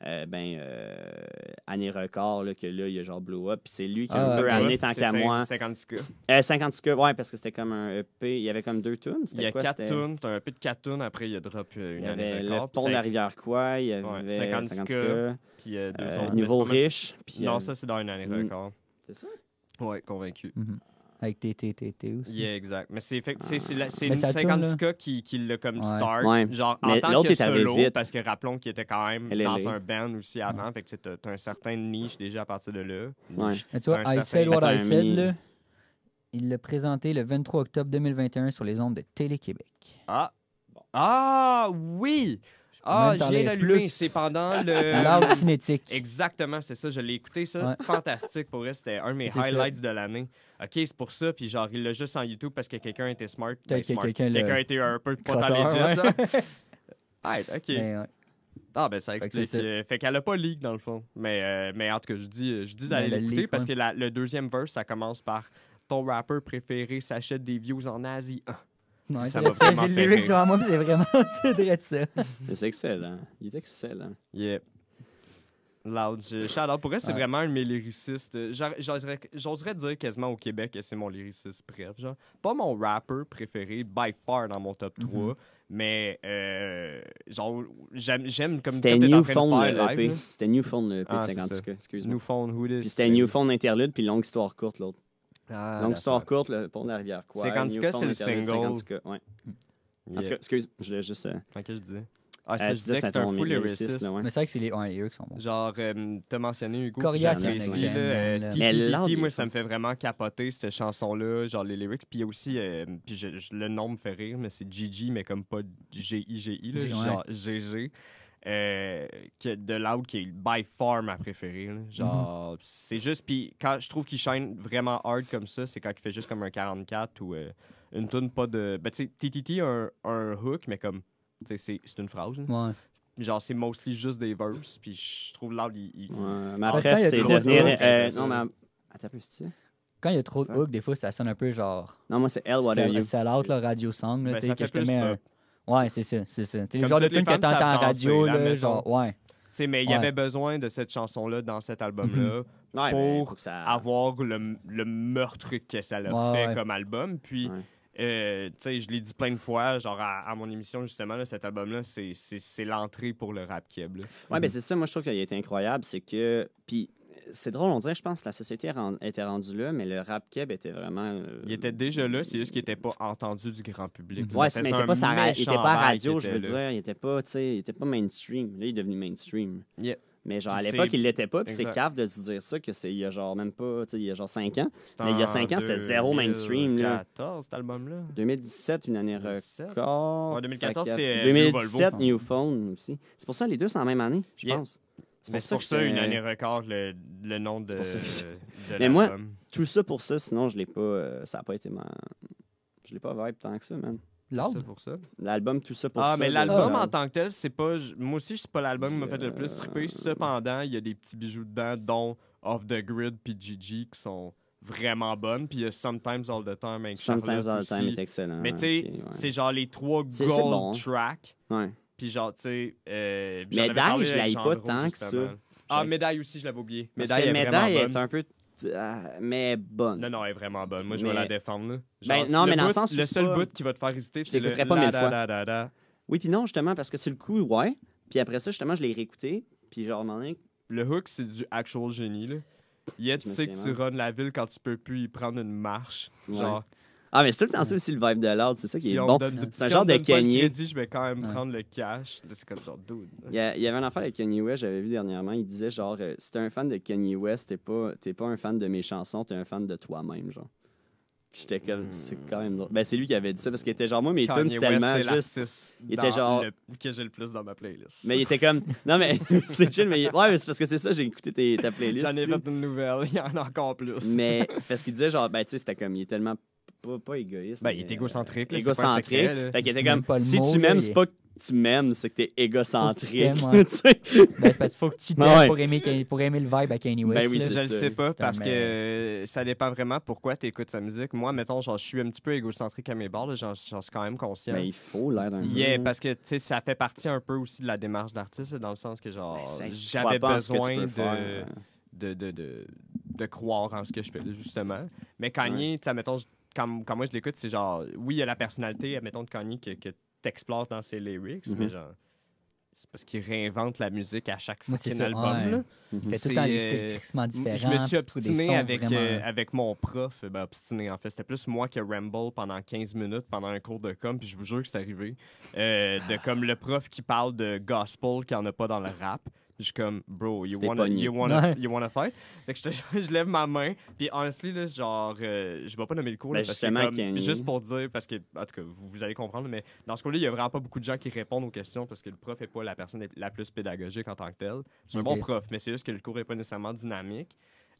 A: euh, ben, euh, année record, là, que là, il y a genre Blow Up. Puis c'est lui qui a un peu amené tant qu'à moi. 56 k euh, 56 k ouais, parce que c'était comme un EP. Il y avait comme deux tunes. Il y a quatre tunes.
B: c'était un EP de quatre tunes. Après, il y a drop euh, une année record. Le pont de quoi. Il y avait ouais, k Puis deux autres. riche. non, ça, c'est dans une année mm. record.
C: C'est ça? Ouais, convaincu. Mm-hmm. Avec TTTT aussi. Yeah,
B: exact. Mais c'est c'est ah. une 50 k qui, qui l'a comme start. Genre, en tant que solo, parce que rappelons qu'il était quand même dans un band aussi avant. Fait que tu as, un certain niche déjà à partir de là.
A: Ouais. tu vois, I Said What I Said, là,
C: il l'a présenté le 23 octobre 2021 sur les ondes de Télé-Québec. Ah! Ah oui! Ah, j'ai allumé. c'est pendant le... *laughs* L'art cinétique.
B: Exactement, c'est ça, je l'ai écouté, ça. Fantastique, pour vrai, c'était un de mes highlights de l'année. OK, c'est pour ça. Puis genre, il l'a juste en YouTube parce que quelqu'un était smart. Ben, quelqu'un était un peu pas ouais. genre. *laughs* OK. Ben, ah, ben ça explique. Euh, fait, qu'elle a pas leak dans le fond. Mais, euh, mais en tout je dis, euh, je dis ben, d'aller l'écouter parce que le deuxième verse, ça commence par ton rappeur préféré s'achète des views en Asie.
C: Non, ça le lyric devant moi, c'est vraiment, c'est *laughs* ça.
B: C'est excellent.
A: Il est excellent.
B: Yep. Loud, euh, Shout Pour elle, c'est vraiment un de mes lyricistes. J'oserais dire quasiment au Québec que c'est mon lyriciste bref. Genre. Pas mon rapper préféré, by far, dans mon top 3. Mm-hmm. Mais, euh, genre,
A: j'aime
B: comme C'était New Phone le EP. C'était New Phone le EP de 50 ah, excuse-moi. New Phone, who this? Puis c'était New
A: Phone interlude, puis longue histoire courte l'autre. Ah, longue histoire courte, le pont de la rivière. Quoi? 50 c'est le single. 50 ouais. En tout cas, excuse, je voulais juste. Euh... je disais. Ah, c'est disais que c'est
C: un full lyriciste. Mais c'est vrai que c'est les 1 et eux qui sont bons.
B: Genre, euh, t'as mentionné Hugo. Coria, c'est un moi, ça me fait vraiment capoter, cette chanson-là, genre les lyrics. Puis aussi, euh, puis le nom me fait rire, mais c'est Gigi, mais comme pas g i genre GG. Euh, que de Loud qui est by far ma préférée. Genre, mm-hmm. c'est juste. Puis quand je trouve qu'il shine vraiment hard comme ça, c'est quand il fait juste comme un 44 ou une tune pas de. Ben, tu sais, TTT a un, hook, mais comme c'est une phrase. genre c'est mostly juste des verses puis je trouve l'art il, Ouais, mais après c'est devenir de euh, non
A: mais attends c'est
C: quand il y a trop de hook des fois ça sonne un peu genre non moi c'est elle whatever et c'est l'autre, le radio song là, ben, sais ça que je ouais c'est ça c'est ça le genre de tune que t'entends en radio là, genre ouais c'est mais il y avait
B: besoin de cette chanson là dans cet album là mhm. pour avoir le, le meurtre que ça l'a fait comme album puis euh, sais je l'ai dit plein de fois, genre à, mon émission, justement, là, cet album-là, c'est l'entrée pour
A: le rap keb ouais mais ben c'est ça, moi, je trouve qu'il a incroyable. C'est que. Puis, c'est drôle, on dirait, je pense que la société était rendue là, mais le rap Keb était vraiment. Euh, il était déjà là, c'est juste qu'il n'était pas entendu du grand public. ouais mais il n'était pas, il était pas à radio, je veux dire. Il n'était pas, mainstream. Là, il est devenu mainstream. Mais genre, à l'époque, il l'était pas. Puis c'est cave de se dire ça, que c'est y a genre même pas, tu sais, il y a genre 5 ans. Mais il y a 5 ans, c'était zéro mainstream.
B: 2014, cet album-là.
A: 2017, une année record. 2014, c'est. 2017, euh, New Phone aussi. C'est pour ça, les deux, sont en même année, je pense. C'est pour, ça, une euh, année record, le, le nom de, de Mais moi, tout ça pour ça, sinon, je l'ai pas. Euh, ça n'a pas été ma. Je l'ai pas vibe tant que ça, man. L'album Tout ça pour ah, mais l'album ah. en tant
B: que tel, c'est pas. Moi aussi, c'est pas l'album qui m'a fait le plus tripper Cependant, il y a des petits bijoux dedans, dont Off the Grid puis Gigi qui sont vraiment bonnes. Puis il y a Sometimes All the Time avec Sometimes All the Time est excellent. Mais tu sais, c'est genre les trois gold tracks. Ouais. Puis genre, tu sais. Euh, médaille, je l'ai pas tant que ça. Ah, Médaille aussi, je l'avais oublié. Médaille, est, médaille est, un peu
A: euh, mais bonne. Non, non, elle est vraiment bonne. Moi, je vais la défendre. le seul but bout qui va te faire hésiter, c'est le. pas oui, puis non, justement, parce que c'est le coup, ouais. Puis après ça, justement, je l'ai réécouté. Puis genre, Le hook, c'est du actual génie, Yet,
B: tu sais que tu runs la ville quand tu peux plus y prendre une marche. Genre,
A: ah, mais c'est tout le temps ça aussi le vibe de l'ordre, c'est ça qui est bon. C'est un genre de Kanye. Crédit,
B: je vais quand même prendre le cash. C'est comme genre dude.
A: Il y, avait un enfant avec Kanye West, j'avais vu dernièrement. Il disait genre, euh, si t'es un fan de Kanye West, t'es pas, pas un fan de mes chansons, t'es un fan de toi-même, genre. J'étais comme, c'est hmm. quand même drôle. Ben, c'est lui qui avait dit ça parce qu'il était genre, moi, mes tunes, tellement juste. Il était genre. Le,
B: que j'ai le plus dans ma playlist. Mais il
A: était comme, non, mais *laughs* *laughs* c'est chill, mais ouais, mais c'est parce que c'est ça, j'ai écouté tes, ta playlist. J'en ai fait une nouvelle, *laughs* il y en a encore plus. mais parce qu'il disait genre, ben, tu sais, c'était comme, il est tellement pas, égoïste. Ben, il est égocentrique. égocentrique. fait qu'il était comme, si tu m'aimes, c'est pas que tu m'aimes, c'est que t'es égocentrique. *laughs* tu ben, c'est parce qu'il faut que tu ben t'aimes
C: pour, aimer, le vibe à Kanye West. Ben oui, je le sais pas parce
B: que ça dépend vraiment pourquoi tu écoutes sa musique. Moi, mettons, genre, je suis un petit peu égocentrique à mes bords, j'en suis quand même conscient. Mais ben, il faut
A: l'air d'un yeah,
B: parce que ça fait partie un peu aussi de la démarche d'artiste, dans le sens que genre, ben, j'avais besoin euh. de, de, de, de, croire en ce que je fais, justement. Mais Kanye, tu sais, mettons, comme moi je l'écoute, c'est genre, oui, il y a la personnalité, admettons, de Kanye que, que t'explores dans ses lyrics, mhm. mais genre, c'est parce qu'il réinvente la musique à chaque fois fucking album. Là. Mhm. Il fait tout le temps des euh, styles Je me suis obstiné avec, euh, avec mon prof. Euh, ben, obstiné, en fait. C'était plus moi qui ramble pendant 15 minutes pendant un cours de com, puis je vous jure que c'est arrivé. de comme le prof qui parle de gospel qui en a pas dans le rap je suis comme, bro, you wanna, fight? Fait que je, *laughs* je lève ma main. Puis, honestly, genre, euh, je vais pas nommer le cours. Ben, juste pour dire, parce que, en tout cas, vous, allez comprendre, mais dans ce cours-là, il y a vraiment pas beaucoup de gens qui répondent aux questions parce que le prof est pas la personne la plus pédagogique en tant que telle. C'est un bon prof, mais c'est juste que le cours est pas nécessairement dynamique.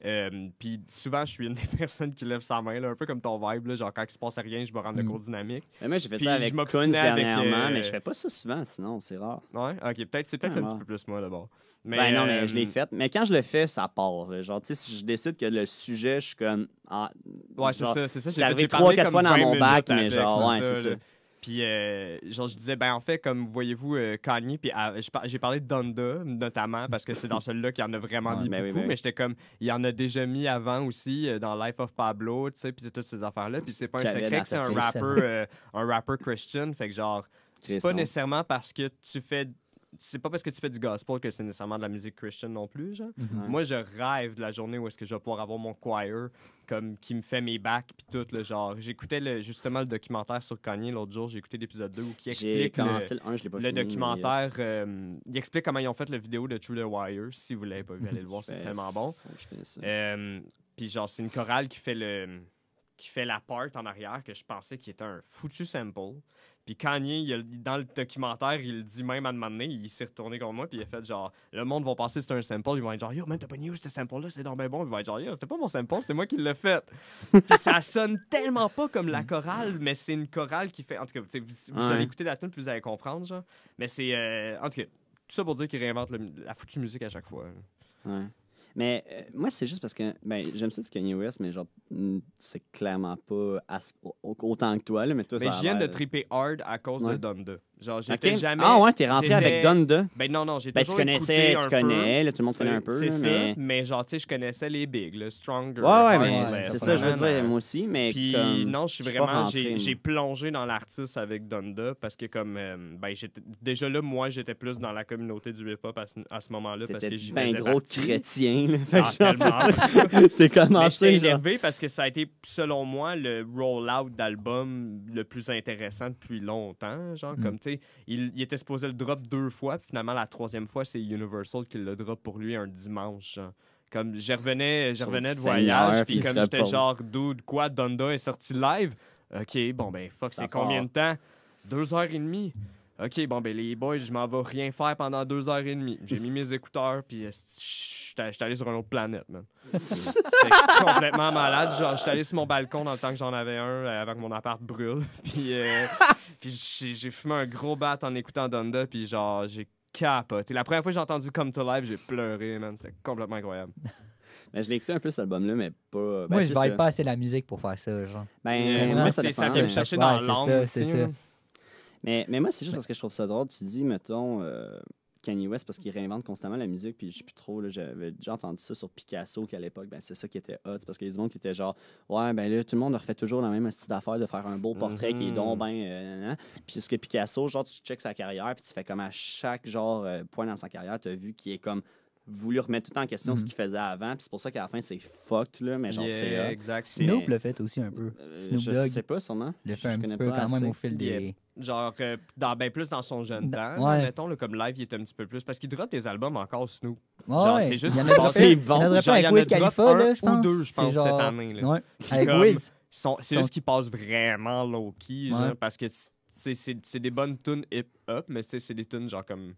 B: Euh, puis souvent, je suis une des *laughs* personnes qui lève sa main, là, un peu comme ton vibe. Là, genre, quand il se passe rien, je me rends le mm. cours dynamique. Mais moi, j'ai fait ça avec Kunz dernièrement, euh, mais je fais
A: pas ça souvent, sinon, c'est rare. Ouais, ok. Peut-être, c'est
B: peut-être un petit ah. peu plus moi, d'abord. Mais, ben non, mais je l'ai euh, fait.
A: Mais quand je le fais, ça part. Genre, tu sais, si je décide que le sujet, je suis comme. Ah, ouais, c'est ça, c'est ça. J'ai, parlé trois, quatre fois dans mon bac, mais genre, c'est ça.
B: Puis, euh, genre, je disais, ben, en fait, comme voyez-vous, euh, Kanye, puis ah, j'ai parlé de Donda, notamment, parce que c'est dans celui-là qu'il en a vraiment mis ben ben mais beaucoup, mais, j'étais comme, il en a déjà mis avant aussi, euh, dans Life of Pablo, tu sais, puis toutes ces affaires-là. Puis c'est pas un secret que c'est un rapper, hein. un rapper christian, fait que genre, c'est pas nécessairement parce que tu fais c'est pas parce que tu fais du gospel que c'est nécessairement de la musique chrétienne non plus. Genre. Mhm. Moi, je rêve de la journée où est-ce que je vais pouvoir avoir mon choir comme, qui me fait mes bacs puis tout le genre. J'écoutais justement le documentaire sur Kanye l'autre jour, j'ai écouté l'épisode 2 où qui explique le, documentaire. Euh, il explique comment ils ont fait la vidéo de True the Wire. Si vous l'avez pas vu, allez le voir, c'est *laughs* tellement bon. Euh, puis genre, c'est une chorale qui fait le qui fait la part en arrière, que je pensais qu'il était un foutu sample. Puis Kanye, il, dans le documentaire, il dit même à un il s'est retourné contre moi, puis il a fait genre, le monde va passer, c'est un sample, ils vont être genre, yo man, t'as pas news, ce sample-là, c'est dans ben bon. Ils vont être genre, yo, c'était pas mon sample, c'est moi qui l'ai fait. *laughs* puis ça sonne tellement pas comme la chorale, mais c'est une chorale qui fait. En tout cas, vous, allez écouter la tune, puis vous allez comprendre, genre. Mais c'est. Euh, en tout cas, tout ça pour dire qu'il réinvente la foutue musique à chaque fois.
A: Ouais. Mais euh, moi, c'est juste parce que ben, j'aime ça du Kanye West, mais genre, c'est clairement pas autant que toi. Là, mais toi, mais je viens de triper hard à cause de de 2». Genre, j'étais jamais. Ah ouais, t'es rentré avec Donda. Ben non, non, j'étais. ben, tu connaissais, tu connais, tout le monde connaît un peu. C'est ça,
B: mais, genre, tu sais, je connaissais les bigs, le Stronger. Ouais, ouais, mais c'est ça, je veux dire, moi aussi, mais. Puis non, je suis vraiment. J'ai plongé dans l'artiste avec Donda parce que, comme. Euh, ben ben, déjà là, moi, j'étais plus dans la communauté du hip-hop à ce, moment-là parce que j'y ben gros chrétien, ah, *laughs* T'es commencé. J'étais énervé parce que ça a été, selon moi, le roll-out d'album le plus intéressant depuis longtemps. Genre, mm. comme, tu sais, il, était supposé le drop deux fois, puis finalement, la troisième fois, c'est Universal qui le drop pour lui un dimanche. Comme, je revenais, revenais de voyage, puis comme j'étais genre, dude, quoi, Donda est sorti live? OK, bon, ben, fuck, c'est combien de temps? Deux heures et demie. OK, bon, ben les boys, je m'en vais rien faire pendant deux heures et demie. J'ai mis mes écouteurs, puis euh, j'étais allé sur une autre planète, man. *laughs* C'était complètement malade. J'étais allé sur mon balcon dans le temps que j'en avais un, euh, avec mon appart brûle. *laughs* puis euh, *laughs* j'ai fumé un gros bat en écoutant Donda, puis genre, j'ai capoté. La première fois que j'ai entendu Come to Life, j'ai pleuré, man. C'était complètement incroyable.
C: Mais je l'ai écouté un peu cet album-là, mais pas. Ben, moi, je ne pas assez la musique pour faire ça, genre. Ben, moi, ça, vient me chercher dans ça, C'est ça.
A: Mais, moi, c'est juste parce que je trouve ça drôle. Tu dis, mettons, euh, Kanye West, parce qu'il réinvente constamment la musique, puis je sais plus trop, là, j'avais déjà entendu ça sur Picasso, qu'à l'époque, ben, c'est ça qui était hot, parce qu'il y a du monde qui était genre, ouais, ben là, tout le monde refait toujours la même style d'affaire de faire un beau portrait qui est donc ben, puis ce que Picasso, genre, tu checkes sa carrière, puis tu fais comme à chaque, genre, euh, point dans sa carrière, tu as vu qu'il est comme voulu remettre tout en question ce mhm. qu'il faisait avant. Puis c'est pour ça qu'à la fin, c'est fucked, là. Mais
C: genre, yeah, c'est. Exact. Snoop le fait aussi un peu. Euh, Snoop Dogg. Je sais pas, sûrement. Le fait un petit peu quand même au fil des.
B: Genre, dans, ben plus dans son jeune temps. Ouais. Mettons, comme live, il est un petit peu plus. Parce qu'il drop des albums encore Snoop. Genre, c'est juste. Il y en a c'est bon. Il y en a, genre, là, je pense. ou deux, je pense, cette année. Là. Ouais. Avec Wiz. C'est juste qu'il passe vraiment low-key, genre, parce que c'est des bonnes tunes hip-hop, mais c'est des tunes genre comme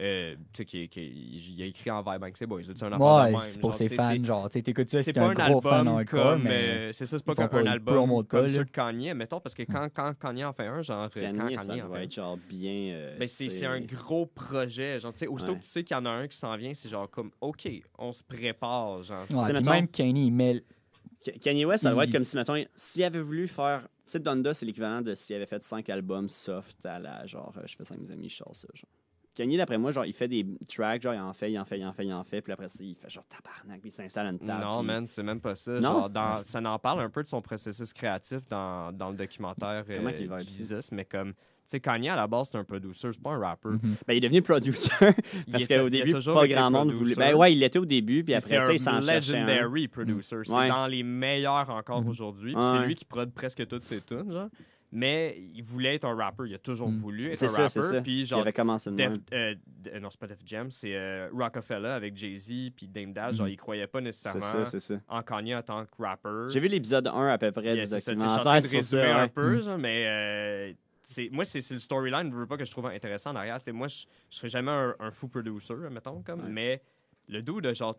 B: euh, tu sais, qui, qui, il a écrit en vibe c'est boys. C'est un ouais, c'est pour ses fans, genre. Tu t'écoutes ça, c'est un, gros fan encore, mais. Euh, c'est ça, c'est pas comme un album comme ceux de Kanye, mettons, parce que hmm. quand, Kanye en fait
A: un, genre. Kanye, ça en être genre bien. mais euh, ben, c'est un
B: gros projet, genre, tu sais,
C: aussitôt ouais. que
A: tu sais qu'il y en a un qui s'en vient, c'est genre comme, OK, on se prépare, genre. Ouais, même
C: Kanye, mais.
A: Kanye West, ça doit être comme si, mettons, s'il avait voulu faire. Tu sais, Donda, c'est l'équivalent de s'il avait fait 5 albums soft à la genre, euh, je fais ça avec mes amis, je sors ça, genre. Kanye, d'après moi, genre, il fait des tracks, genre, il en fait, il en fait, il en fait, il en fait, puis après ça, il fait genre tabarnak, puis il s'installe à une table. Non, man, c'est même pas ça. ça en parle un peu
B: de son processus créatif dans,
A: dans le documentaire euh, il va
B: mais comme. Tu sais, Kanye, à la base, c'est un producer, c'est pas un rapper. Mm-hmm. ben, il est devenu producer *laughs*
A: parce qu'au début, pas grand monde voulait. Ben ouais, il l'était au début, puis après ça, il s'en C'est un legendary producer. Mm. C'est dans
B: les meilleurs encore mm. aujourd'hui. Puis c'est lui qui prod presque toutes ses tunes, genre mais il voulait être un rapper. Il a toujours mm. voulu être un ça, rapper. Puis genre, il avait commencé de Def, euh, euh, non, c'est pas Def Jam, c'est euh, Rockefeller avec Jay-Z puis Dame Dash. Genre, mm. il croyait pas nécessairement en Kanye en tant que rapper. J'ai vu l'épisode 1 à
A: peu près du documentaire. C'est un peu,
B: mais... moi, c'est le storyline, je veux pas que je trouve intéressant en arrière. moi, je, ne serais jamais un, fou producer, mettons, comme, mais le dude, genre,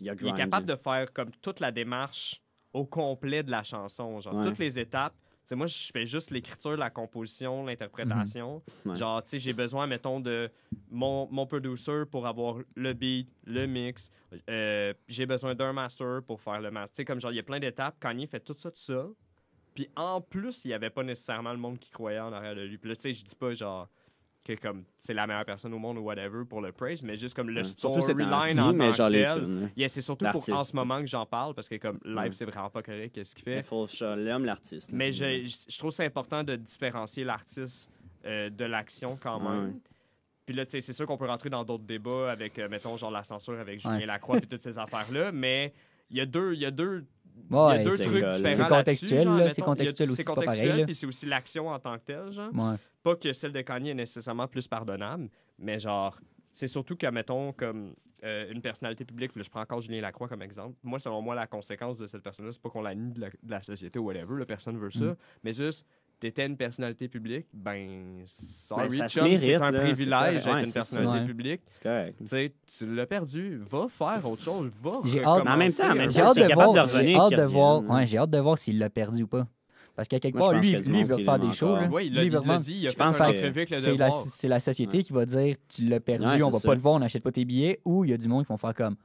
B: il, est capable de faire comme toute la démarche au complet de la chanson, genre, toutes les étapes moi, je fais juste l'écriture, la composition, l'interprétation. Mhm. Genre, tu sais, j'ai besoin, mettons, de mon, mon producer pour avoir le beat, le mix. Euh, j'ai besoin d'un master pour faire le master. Tu sais, comme genre, il y a plein d'étapes. Kanye fait tout ça, tout ça. Puis en plus, il n'y avait pas nécessairement le monde qui croyait en arrière de lui. Puis là, tu sais, je dis pas genre que comme c'est la meilleure personne au monde ou whatever pour le praise, mais juste comme le ouais. storyline en tant que tel. Hein. c'est surtout pour en ce moment que j'en parle parce que comme live, c'est vraiment pas correct qu'est-ce qu'il fait. Il faut l'aime l'artiste. Mais je, je, trouve c'est important de différencier l'artiste euh, de l'action quand même. Puis là, tu sais, c'est sûr qu'on peut rentrer dans d'autres débats avec, euh, mettons, genre la censure avec Julien Lacroix et toutes ces affaires-là, mais il y a deux, il y a deux y a deux trucs différents. C'est contextuel, c'est contextuel aussi. C'est contextuel, puis c'est aussi l'action en tant que telle, genre. Ouais. Pas que celle de Kanye est nécessairement plus pardonnable, mais genre, c'est surtout que, mettons, comme euh, une personnalité publique, je prends encore Julien Lacroix comme exemple. Moi, selon moi, la conséquence de cette personne-là, c'est pas qu'on la nie de la, société ou whatever, la personne veut ça, mm. mais juste, t'étais une personnalité publique, ben, sorry, ben, c'est un privilège d'être une personnalité publique. Correct. tu l'as perdu, va faire autre chose, va. J'ai en même temps, j'ai hâte, de voir,
C: j'ai hâte de voir s'il l'a perdu ou pas. Parce a quelque part, lui, lui, il veut faire des shows. Oui, il l'a dit. Il a fait C'est la société qui va dire tu l'as perdu, on va pas le voir, on n'achète pas tes billets. Ou il y a du monde qui vont faire comme.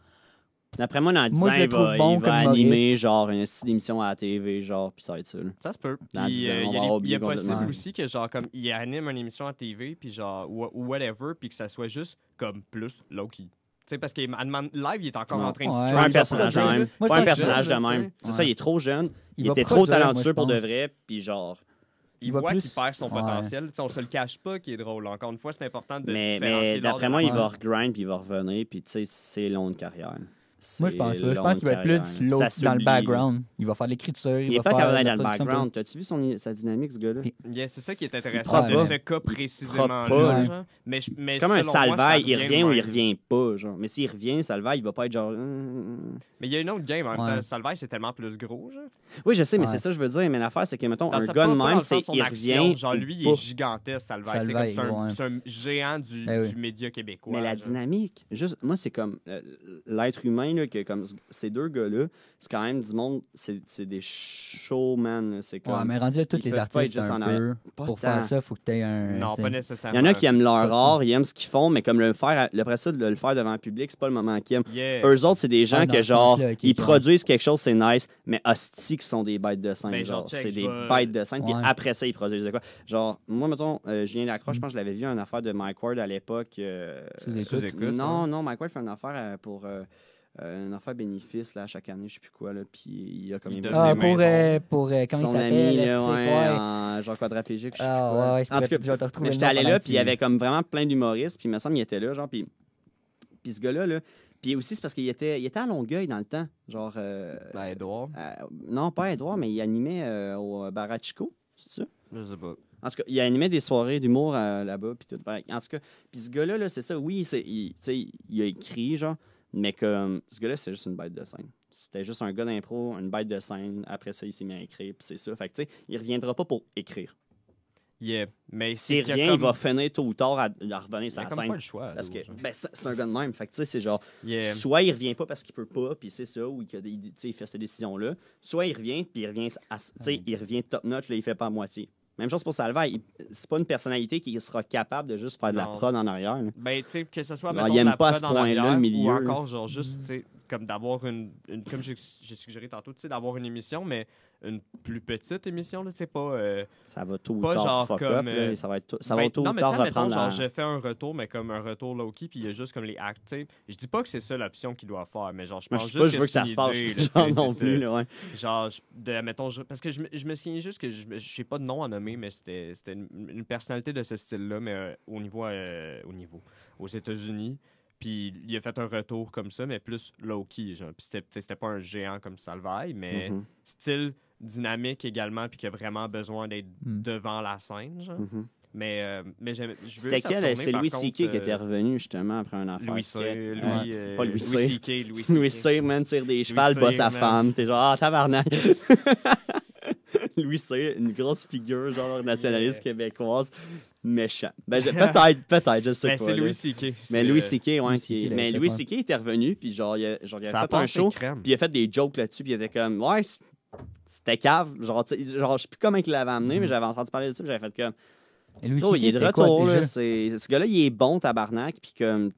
C: D'après moi, dans 10 moi, ans, il va, bon il animer
A: genre une émission à la TV, genre, puis ça va être ça. Ça se peut. Dans 10 euh, il y a, possible
B: aussi que, genre, comme, il anime une émission à la TV, puis genre, whatever, puis que ça soit juste, comme,
A: plus low-key
B: sais parce qu'il live, il est encore en train de se Pas un personnage de même. Pas un personnage de même. C'est ça, il est trop jeune. Il, était trop talentueux pour de vrai,
A: puis genre il, voit qu'il
B: perd son potentiel. T'sais, on se le cache pas qu'il est drôle. Encore une fois, c'est important de mais, différencier. Mais d'après moi, il va
A: regrind, puis il va revenir, puis tu sais c'est long de carrière. Moi, je pense pas. Je pense qu'il va être plus slow dans le background.
C: Il va faire l'écriture. Il, il va pas faire dans le background.
A: T'as-tu vu son, sa dynamique, ce gars-là? c'est ça
B: qui est intéressant de ce cas précisément. Là, Mais, mais c'est comme un salvaille. Il revient ou il
A: revient pas. Genre. Mais s'il revient, salvaille, il va pas être genre. Euh.
B: Mais il y a une autre game. En salvaille c'est tellement plus gros. Genre.
A: Oui, je sais, mais c'est ça que je veux dire. Mais l'affaire, c'est que, mettons, un gun même, c'est il revient. Genre, lui, il est
B: gigantesque, salvaille. C'est comme un géant du eh média québécois. Mais la
A: dynamique, juste, moi, c'est comme euh, l'être humain que comme ces deux gars-là, c'est quand même du monde, c'est des showmen. C'est Ouais, mais rendu à tous les artistes un peu. Pour faire ça, il faut que tu aies un. Non, pas nécessairement. Il y en a qui aiment leur art, ils aiment ce qu'ils font, mais comme le faire, le, après ça, le, faire devant le public, c'est pas le moment qu'ils aiment. Eux autres, c'est des gens qui genre, ils produisent quelque chose, c'est nice, mais hostie qui sont des bêtes de scène. Ben, c'est des bêtes de scène, puis après ça, ils produisent quoi. Genre, moi, mettons, Julien euh, Lacroix, je mm. pense que je l'avais vu une affaire de Mike Ward à l'époque. Euh, non, non, Mike Ward fait une affaire euh, pour un euh, une affaire bénéfice là, chaque année, je sais plus quoi. Là, puis il a comme il ah, pour, pour euh, comment il ami, là, En, genre quadraplégique.
C: Je sais ah, ouais, en tout J'étais allé là, puis il y avait
A: comme vraiment plein d'humoristes, puis il me semble qu'il était là, genre, puis, puis ce gars-là, là, puis aussi, c'est parce qu'il était, il était à Longueuil dans le temps. Genre. Euh, à Edouard Non, pas à Edouard, mais il animait au Barachico, c'est ça? Je sais pas. En tout cas, il animait des soirées d'humour là-bas, puis tout. En tout cas, puis ce gars-là, là, c'est ça, oui, sais il a écrit, genre. Mais comme, ce gars-là, c'est juste une bête de scène. C'était juste un gars d'impro, une bête de scène. Après ça, il s'est mis à écrire, puis c'est ça. Fait que, tu sais, il reviendra pas pour écrire. Yeah. Mais si il, va finir tôt ou tard à, à revenir sur la scène. Pas le choix, parce que ben, c'est un gars de même. Fait que tu sais, c'est genre, soit il revient pas parce qu'il peut pas, puis c'est ça, ou il, il fait cette décision-là. Soit il revient, puis il revient, il revient top notch, là, il fait pas à moitié. Même chose pour Salva. C'est pas une personnalité qui sera capable de juste faire de la prod en arrière. Ben, tu sais, que ce soit. il pas à ce point-là le milieu. Ou encore,
B: genre, juste, tu sais, comme d'avoir une, comme j'ai suggéré tantôt, tu d'avoir une émission, mais une plus petite émission, tu sais, pas. Euh,
A: ça va tout pas genre comme, euh, ça va être ça ben, va tout non, mais reprendre mettons, la... genre, j'ai
B: fait un retour, mais comme un retour low-key, puis il y a juste comme les actes, Je ne Je dis pas que c'est ça l'option qu'il doit faire, mais genre, je pense juste pas, que, je veux que ça se passe. genre, non plus, là, ouais. Genre, de, mettons, parce que je, me souviens juste que je sais pas de nom à nommer, mais c'était une, une personnalité de ce style-là, mais euh, au niveau, au niveau, aux États-Unis. Puis il a fait un retour comme ça, mais plus low-key. Genre. Puis c'était, pas un géant comme Salvaille, mais mm-hmm. style dynamique également, puis qui a vraiment besoin d'être mm. devant la scène. Genre. Mm-hmm. Mais, euh, je veux C'était C'est Louis C.K. qui euh, était
A: revenu justement après un affaire. Louis C. Louis, euh, pas Louis C. Louis C. Louis *laughs* C. man, tire des chevals, bat sa femme. T'es genre, ah, tabarnak. *laughs* Louis *laughs* C, une grosse figure, genre nationaliste québécoise, méchant. Ben, *laughs* peut-être, peut-être, je sais ben, mais C'est Louis euh, C.K. Mais Louis C.K., ouais. mais Louis C.K. était revenu, puis genre, il a, genre, il a fait un show, puis il a fait des jokes là-dessus, puis il était comme, ouais, c'était cave. Genre, genre je sais plus comment il l'avait amené, mais mm-hmm. j'avais entendu parler de ça, puis j'avais fait comme. Et Louis oh, il est de retour, quoi, là, Ce gars-là, il est bon, tabarnak, puis comme.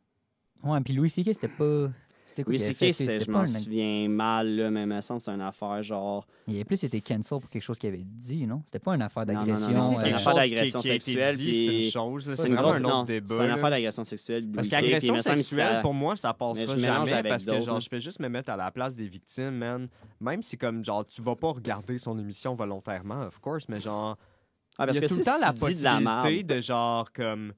C: Ouais, puis Louis C.K., c'était pas. C'est oui, c'est fait, je me
A: souviens mal, là, mais il c'est
C: une affaire genre. Il a plus c'était cancel pour quelque chose qu'il avait dit, non C'était pas une affaire d'agression. Non, non, euh, c'est une affaire d'agression sexuelle.
A: Puis... C'est une chose, c'est vraiment un autre débat. C'est une affaire d'agression sexuelle. Parce qu'agression sexuelle, pour moi, ça passera jamais. Parce que genre, je
B: peux juste me mettre à la place des victimes, man. Même si, comme, genre, tu vas pas regarder son émission volontairement, of course, mais genre. Ah, parce il y a que tout le temps la possibilité de
A: genre, comme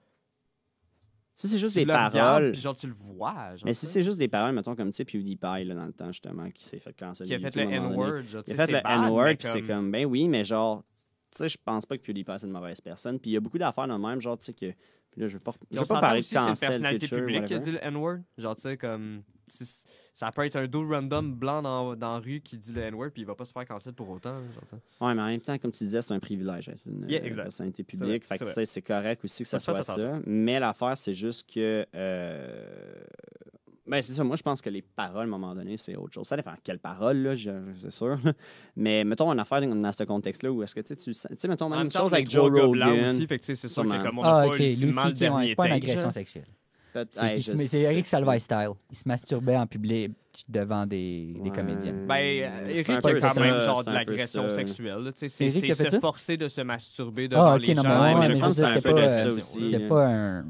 A: si c'est juste des paroles. puis genre, tu le vois. Genre, Mais si c'est juste des paroles, mettons comme tu sais, PewDiePie là, dans le temps, justement, qui s'est fait canceller. Qui a fait le N-word. tu Il a fait le N-word, puis c'est comme, ben oui, mais genre, tu sais, je pense pas que PewDiePie c'est une mauvaise personne. Puis il y a beaucoup d'affaires le même, genre, tu sais, que. Puis là, je veux pas, je pas parler aussi, de c'est une personnalité publique qui a dit
B: le N-word. Genre, tu sais, comme ça peut être un dos random blanc dans, dans la rue qui dit le N-word, puis il va pas se faire cancel pour autant. Oui,
A: mais en même temps, comme tu disais, c'est un privilège C'est une yeah, euh, publique. fait que c'est correct aussi que ça, soit ça. Mais l'affaire, c'est juste que. Euh, ben, c'est ça. Moi, je pense que les paroles, à un moment donné, c'est autre chose. Ça dépend quelles paroles, là, c'est sûr. Mais mettons une affaire dans ce contexte-là où est-ce que tu sais, tu mettons, même chose avec Joe Rogan. aussi, fait c'est sûr comme
B: ah, pas pas une agression sexuelle. C'est Eric Salvay
C: style. Il se masturbait en public devant des, des comédiens. Ben, euh, Eric a quand même genre de l'agression sexuelle. C'est se
B: forcer de se masturber ah, devant les gens. je que
C: c'était euh, pas un...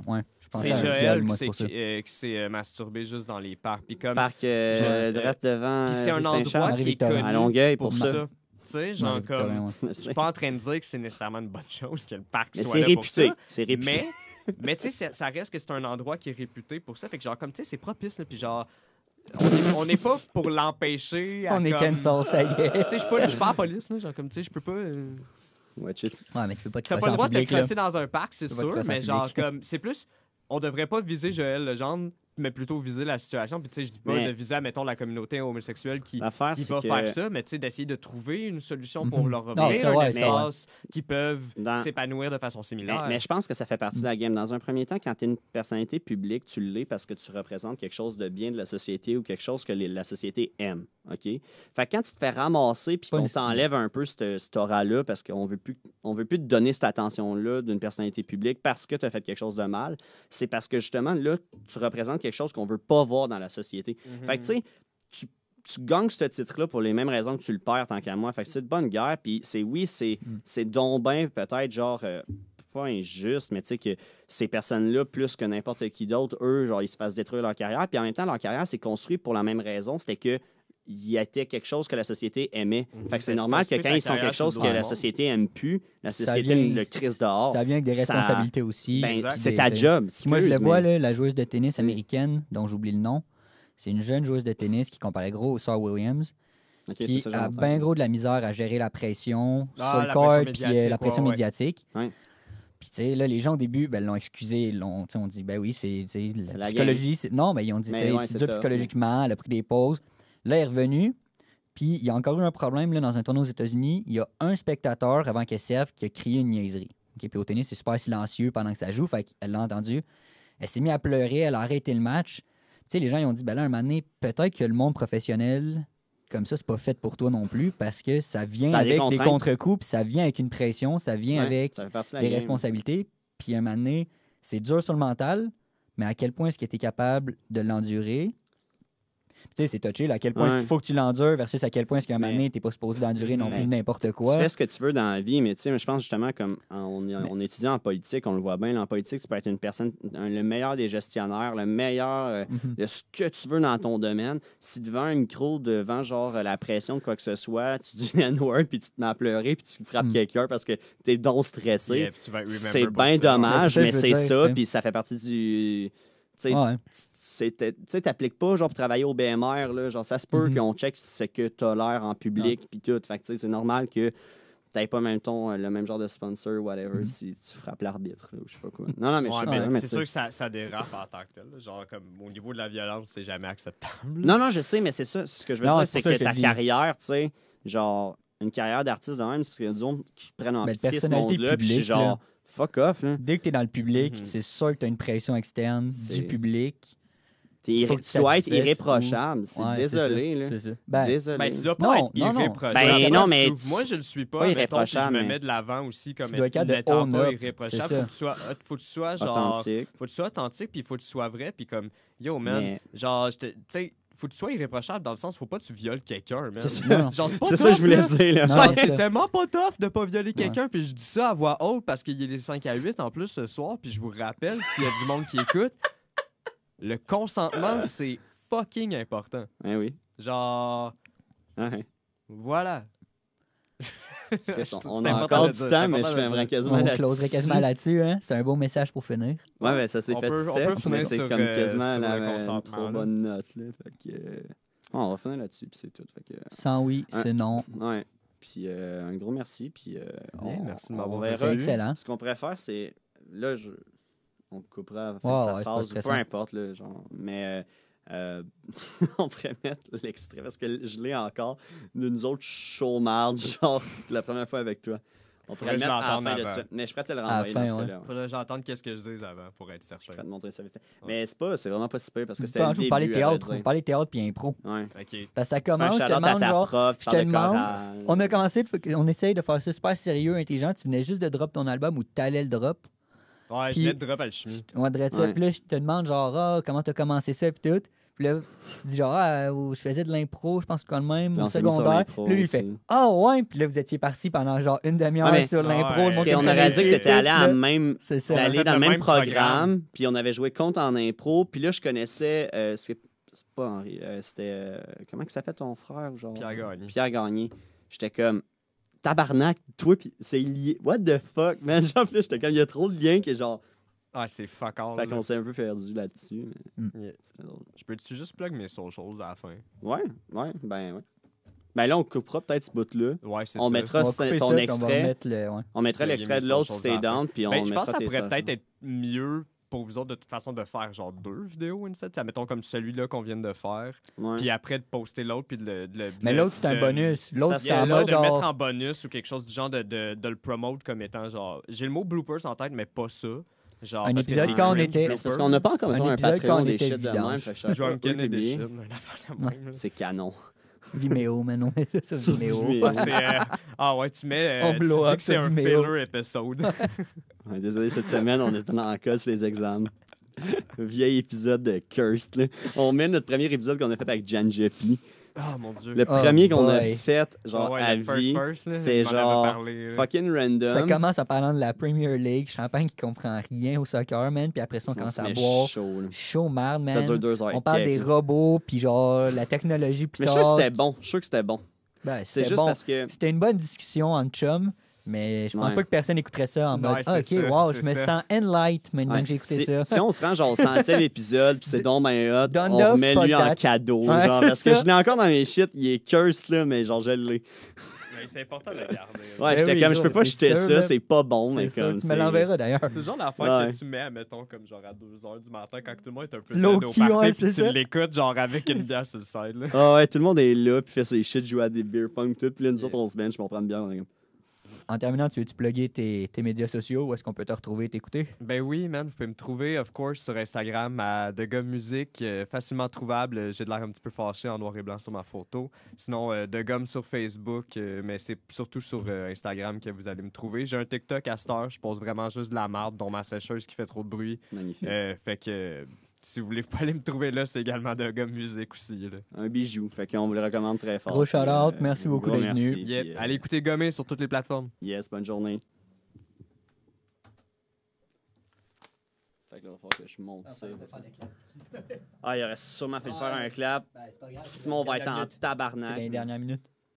C: c'est Joël
B: euh, qui s'est masturbé juste dans les parcs. Puis comme... Parc direct devant Puis c'est un endroit qui est connu Longueuil pour ça. Tu sais, genre comme... Je suis pas en train de dire que c'est nécessairement une bonne chose que le parc soit là C'est réputé. Mais tu sais, ça, reste que c'est un endroit qui est réputé pour ça. Fait que genre, comme tu sais, c'est propice, puis genre. On n'est pas pour l'empêcher. On n'est comme- sauce ça euh, Tu sais, je suis pas- pas en police, Genre, comme tu sais, je peux pas. Euh, ouais, Ouais, mais tu peux pas te T'as pas le droit de te dans un parc, c'est sûr, mais genre, *laughs* comme, c'est plus, on devrait pas viser Joël Legendre mais plutôt viser la situation. Puis, tu sais, je dis pas de viser, mettons, la communauté homosexuelle qui, qui va faire ça, mais tu sais, d'essayer de trouver une solution pour mhm. leur offrir un espace qui peuvent s'épanouir de façon similaire. Mais, je
A: pense que ça fait partie de la game. Dans un premier temps, quand tu es une personnalité publique, tu l'es parce que tu représentes quelque chose de bien de la société ou quelque chose que la société aime. OK? Fait quand tu te fais ramasser puis qu'on t'enlève un peu cet aura-là parce qu'on veut plus on veut plus te donner cette attention-là d'une personnalité publique parce que tu as fait quelque chose de mal, c'est parce que justement, là, tu représentes quelque chose qu'on veut pas voir dans la société. Mm-hmm. Fait que, tu sais, tu gagnes ce titre-là pour les mêmes raisons que tu le perds tant qu'à moi. Fait que c'est de bonne guerre. Puis c'est oui, c'est mm. c'est donc peut-être genre euh, pas injuste, mais tu sais que ces personnes-là, plus que n'importe qui d'autre, eux, genre ils se fassent détruire leur carrière. Puis en même temps, leur carrière s'est construite pour la même raison. C'était que il y était quelque chose que la société aimait. Mhm. Fait que c'est ben, normal que quand ils sont quelque chose que la société aime plus, la société le crise dehors. Ça vient avec des responsabilités aussi. Ben, c'est ta job. Si moi, je le vois,
C: la joueuse de tennis mm. américaine, dont j'oublie le nom, c'est une jeune joueuse de tennis qui comparait gros au Sarah Williams. qui a bien gros de la misère à gérer la pression ah, sur le corps puis euh, la pression médiatique. Puis, tu sais, là, les gens au début, ben, l'ont excusé. L'ont, on dit, ben oui, c'est la, psychologie. Non, mais ils ont dit, tu psychologiquement, elle a pris des pauses. Là, elle est revenu, puis il y a encore eu un problème dans un tournoi aux États-Unis. Il y a un spectateur avant qu'elle serve qui a crié une niaiserie. puis au tennis, c'est super silencieux pendant que ça joue, fait l'a entendu. Elle s'est mise à pleurer, elle a arrêté le match. Tu sais, les gens, ils ont dit, ben là, un moment donné, peut-être que le monde professionnel, comme ça, c'est pas fait pour toi non plus, parce que ça vient avec des contre ça vient avec une pression, ça vient avec
A: des responsabilités.
C: Puis un moment c'est dur sur le mental, mais à quel point est-ce que était capable de l'endurer? Tu sais, c'est touché, à quel point il faut que tu l'endures versus à quel point est-ce qu'à un moment t'es pas supposé d'endurer non plus n'importe quoi. Tu fais
A: ce que tu veux dans la vie, mais tu sais, je pense justement, comme on, on étudie en politique, on le voit bien, en politique, tu peux être une personne, le meilleur des gestionnaires, le meilleur euh, mhm. de ce que tu veux dans ton domaine. Si devant un micro, devant genre euh, la pression de quoi que ce soit, tu dis noir, word puis tu te mets à pleurer, puis tu frappes mm. quelqu'un parce que tu es donc stressé. c'est bien dommage, mais c'est ça, puis ça fait partie du
C: tu
A: Tu t'appliques pas, genre, pour travailler au BMR, là, genre, ça se peut mm-hmm. qu'on check ce que l'air en public, puis tout. Fait sais c'est normal que t'as pas même ton, le même genre de sponsor, whatever, mm-hmm. si tu frappes l'arbitre ou je sais pas quoi. Non, non, mais, c'est sûr que
B: ça, dérape en tant que tel. Genre, comme au niveau de la violence, c'est jamais acceptable. Non,
A: non, je sais, mais c'est ça. Ce que je veux dire, c'est que, ta carrière, tu sais, genre, une carrière d'artiste de même, c'est parce qu'il y a des monde qui prennent en pitié ce monde-là, genre. Là
C: fuck off. Hein. Dès que tu es dans le public, mhm. c'est sûr que tu as une pression externe du public. Faut que tu dois être irréprochable. C'est désolé. là.
A: Ben, désolé. Ben, tu dois pas être irréprochable. Ben, non, mais Moi, je le suis pas. irréprochable. je me mets
B: de l'avant aussi comme tu dois être irréprochable. Faut que tu sois, euh, faut que tu sois genre. Authentique. Faut que tu sois authentique, puis faut que tu sois vrai, puis comme. Yo, man. Genre, tu sais, faut que tu sois irréprochable dans le sens, faut pas que tu violes quelqu'un, C'est ça, *laughs* que je voulais dire, c'est tellement pas tough de pas violer quelqu'un, puis je dis ça à voix haute parce qu'il est les 5 à 8 en plus ce soir, puis je vous rappelle, s'il y a du monde qui écoute, le consentement, c'est fucking important. Eh oui. Genre, voilà on a encore du temps, mais je fais quasiment là-dessus On closerait
C: quasiment là-dessus. Hein? C'est un beau message pour finir. Ouais, mais ça s'est fait peut, sec, mais c'est comme euh, quasiment la trop bonne
A: note. on va finir là-dessus, puis c'est tout. Fait euh, Sans oui, c'est non. Ouais. Puis euh, un gros merci. Puis, merci de m'avoir reçu. excellent. Ce qu'on pourrait faire, c'est. Là, je... on coupera la sa phrase, peu importe. Là, genre... Mais euh, *laughs* on pourrait mettre l'extrait parce que je l'ai encore d'une autre showmard *laughs* genre la première fois avec toi. On pourrait mettre à la fin de ça. Mais je pourrais te le
B: renvoyer dans Faudrait que j'entende qu'est-ce que je dis avant pour être certain. Je pourrais te montrer ça vite.
A: Mais c'est pas, c'est vraiment pas si peu parce que c'était
C: le Vous parlez théâtre, vous parlez théâtre puis impro. Ouais. Parce que ça commence, je te demande genre, te demande, on a commencé, on essaye de faire ça super sérieux, intelligent. Tu venais juste de drop ton album ou t'allais le drop.
B: Ouais, je venais de drop alchimie. on de ça. Puis
C: là, je te demande genre, comment ah, comment t'as commencé ça puis tout. Puis là, tu dis genre, ah, je faisais de l'impro, je pense quand même, au secondaire. Puis là, il fait, ah oh, ouais. Puis là, vous étiez parti pendant genre une demi-heure sur l'impro. On aurait dit que t'étais allé, à même, dans le même, programme,
A: puis on avait joué compte en impro. Puis là, je connaissais, euh, c'est pas Henri, euh, c'était, euh, comment ça s'appelle ton frère? Genre? Pierre Gagné. Pierre Gagné. J'étais comme, tabarnak, toi, puis c'est lié. What the fuck, man? *laughs* Genre, j'étais comme, il y a trop de liens qui genre ah, c'est fuck all. Fait qu'on s'est un peu perdu là-dessus. Mais... Mm. Je peux-tu juste plug mes socials à la fin? Ouais, ouais, ben ouais. Ben là, on coupera peut-être ce bout-là. Ouais, c'est on Mettra ton extrait. On, mettra l'extrait de l'autre si t'es down.
B: Puis ben, on je pense que ça pourrait peut-être être mieux pour vous autres, de toute façon, de faire genre deux vidéos, une set. Mettons comme celui-là qu'on vient de faire. Puis après, de poster l'autre. Puis de, le, Mais l'autre, c'est un bonus. L'autre, c'est un genre De mettre en bonus ou quelque chose du genre de, de le promote comme étant genre. J'ai le mot bloopers en tête, mais pas ça. Genre, un épisode quand on était. parce qu'on n'a pas encore un, un Patreon des était de
C: même. John des
A: C'est canon.
C: Vimeo, mais non, c'est Vimeo. Euh, *laughs* ah ouais, tu mets. Euh, dis que c'est un Vimeo. filler
A: épisode. *laughs* désolé, cette semaine, on est en cosse les examens. Vieil épisode de Cursed. On met notre premier épisode qu'on a fait avec Jan Jeffy.
C: Ah, le oh, premier qu'on a fait, genre, à vie, c'est genre fucking
A: random. Ça commence
C: en parlant de la Premier League, champagne qui comprend rien au soccer, man. Puis après ça, on commence à boire. chaud, Chaud, merde, man. Ça dure deux heures. On parle des robots, puis genre la technologie, tard. Mais je suis sûr que c'était bon. Je suis sûr que c'était bon. Ben, c'est juste parce que. C'était une bonne discussion en chum. Mais je pense pas que personne écouterait ça en mode ah, OK, wow, je me sens enlight maintenant que j'ai écouté ça. Si on se rend genre au *laughs* centième
A: épisode, puis c'est donc ben hot, on met lui en cadeau. genre, parce que je l'ai encore dans mes shit, il est cursed là, mais genre je l'ai. *laughs* c'est important de le garder. Ouais, ben comme, je peux pas jeter ça, c'est pas bon. Mais comme, tu me l'enverras d'ailleurs. C'est le genre d'affaire que tu
B: mets, mettons, comme genre à 2h du matin quand tout le monde est un peu low key, parties, ouais, Tu l'écoutes genre avec une bière sur le side. Là. Ah
A: ouais, tout le monde est là, puis fait ses shit, joue à des beer
C: punk, tout. Puis là, nous autres, on se bench, je on prend une en terminant, tu veux-tu plugger tes, médias sociaux? Où est-ce qu'on peut te retrouver t'écouter?
B: Ben oui, man. Vous pouvez me trouver, of course, sur Instagram à The euh, facilement trouvable. Euh, j'ai de l'air un petit peu fâché en noir et blanc sur ma photo. Sinon, euh, sur Facebook, euh, mais c'est surtout sur Instagram que vous allez me trouver. J'ai un TikTok à star, Je pose vraiment juste de la marde, dont ma sécheuse qui fait trop de bruit. Magnifique. fait que si vous voulez pas aller me trouver là, c'est également de gomme musique aussi. Un bijou. Fait qu'on vous le recommande très fort. Gros shout out. Euh, merci beaucoup d'être venu. Allez écouter Gommé sur toutes les plateformes. Euh, yes, bonne journée.
A: Fait que là, il va falloir que je monte ah, ça. Ah, il aurait sûrement fait ah, faire un clap. Ben, Simon va être en tabarnak. C'est les dernières
C: minutes.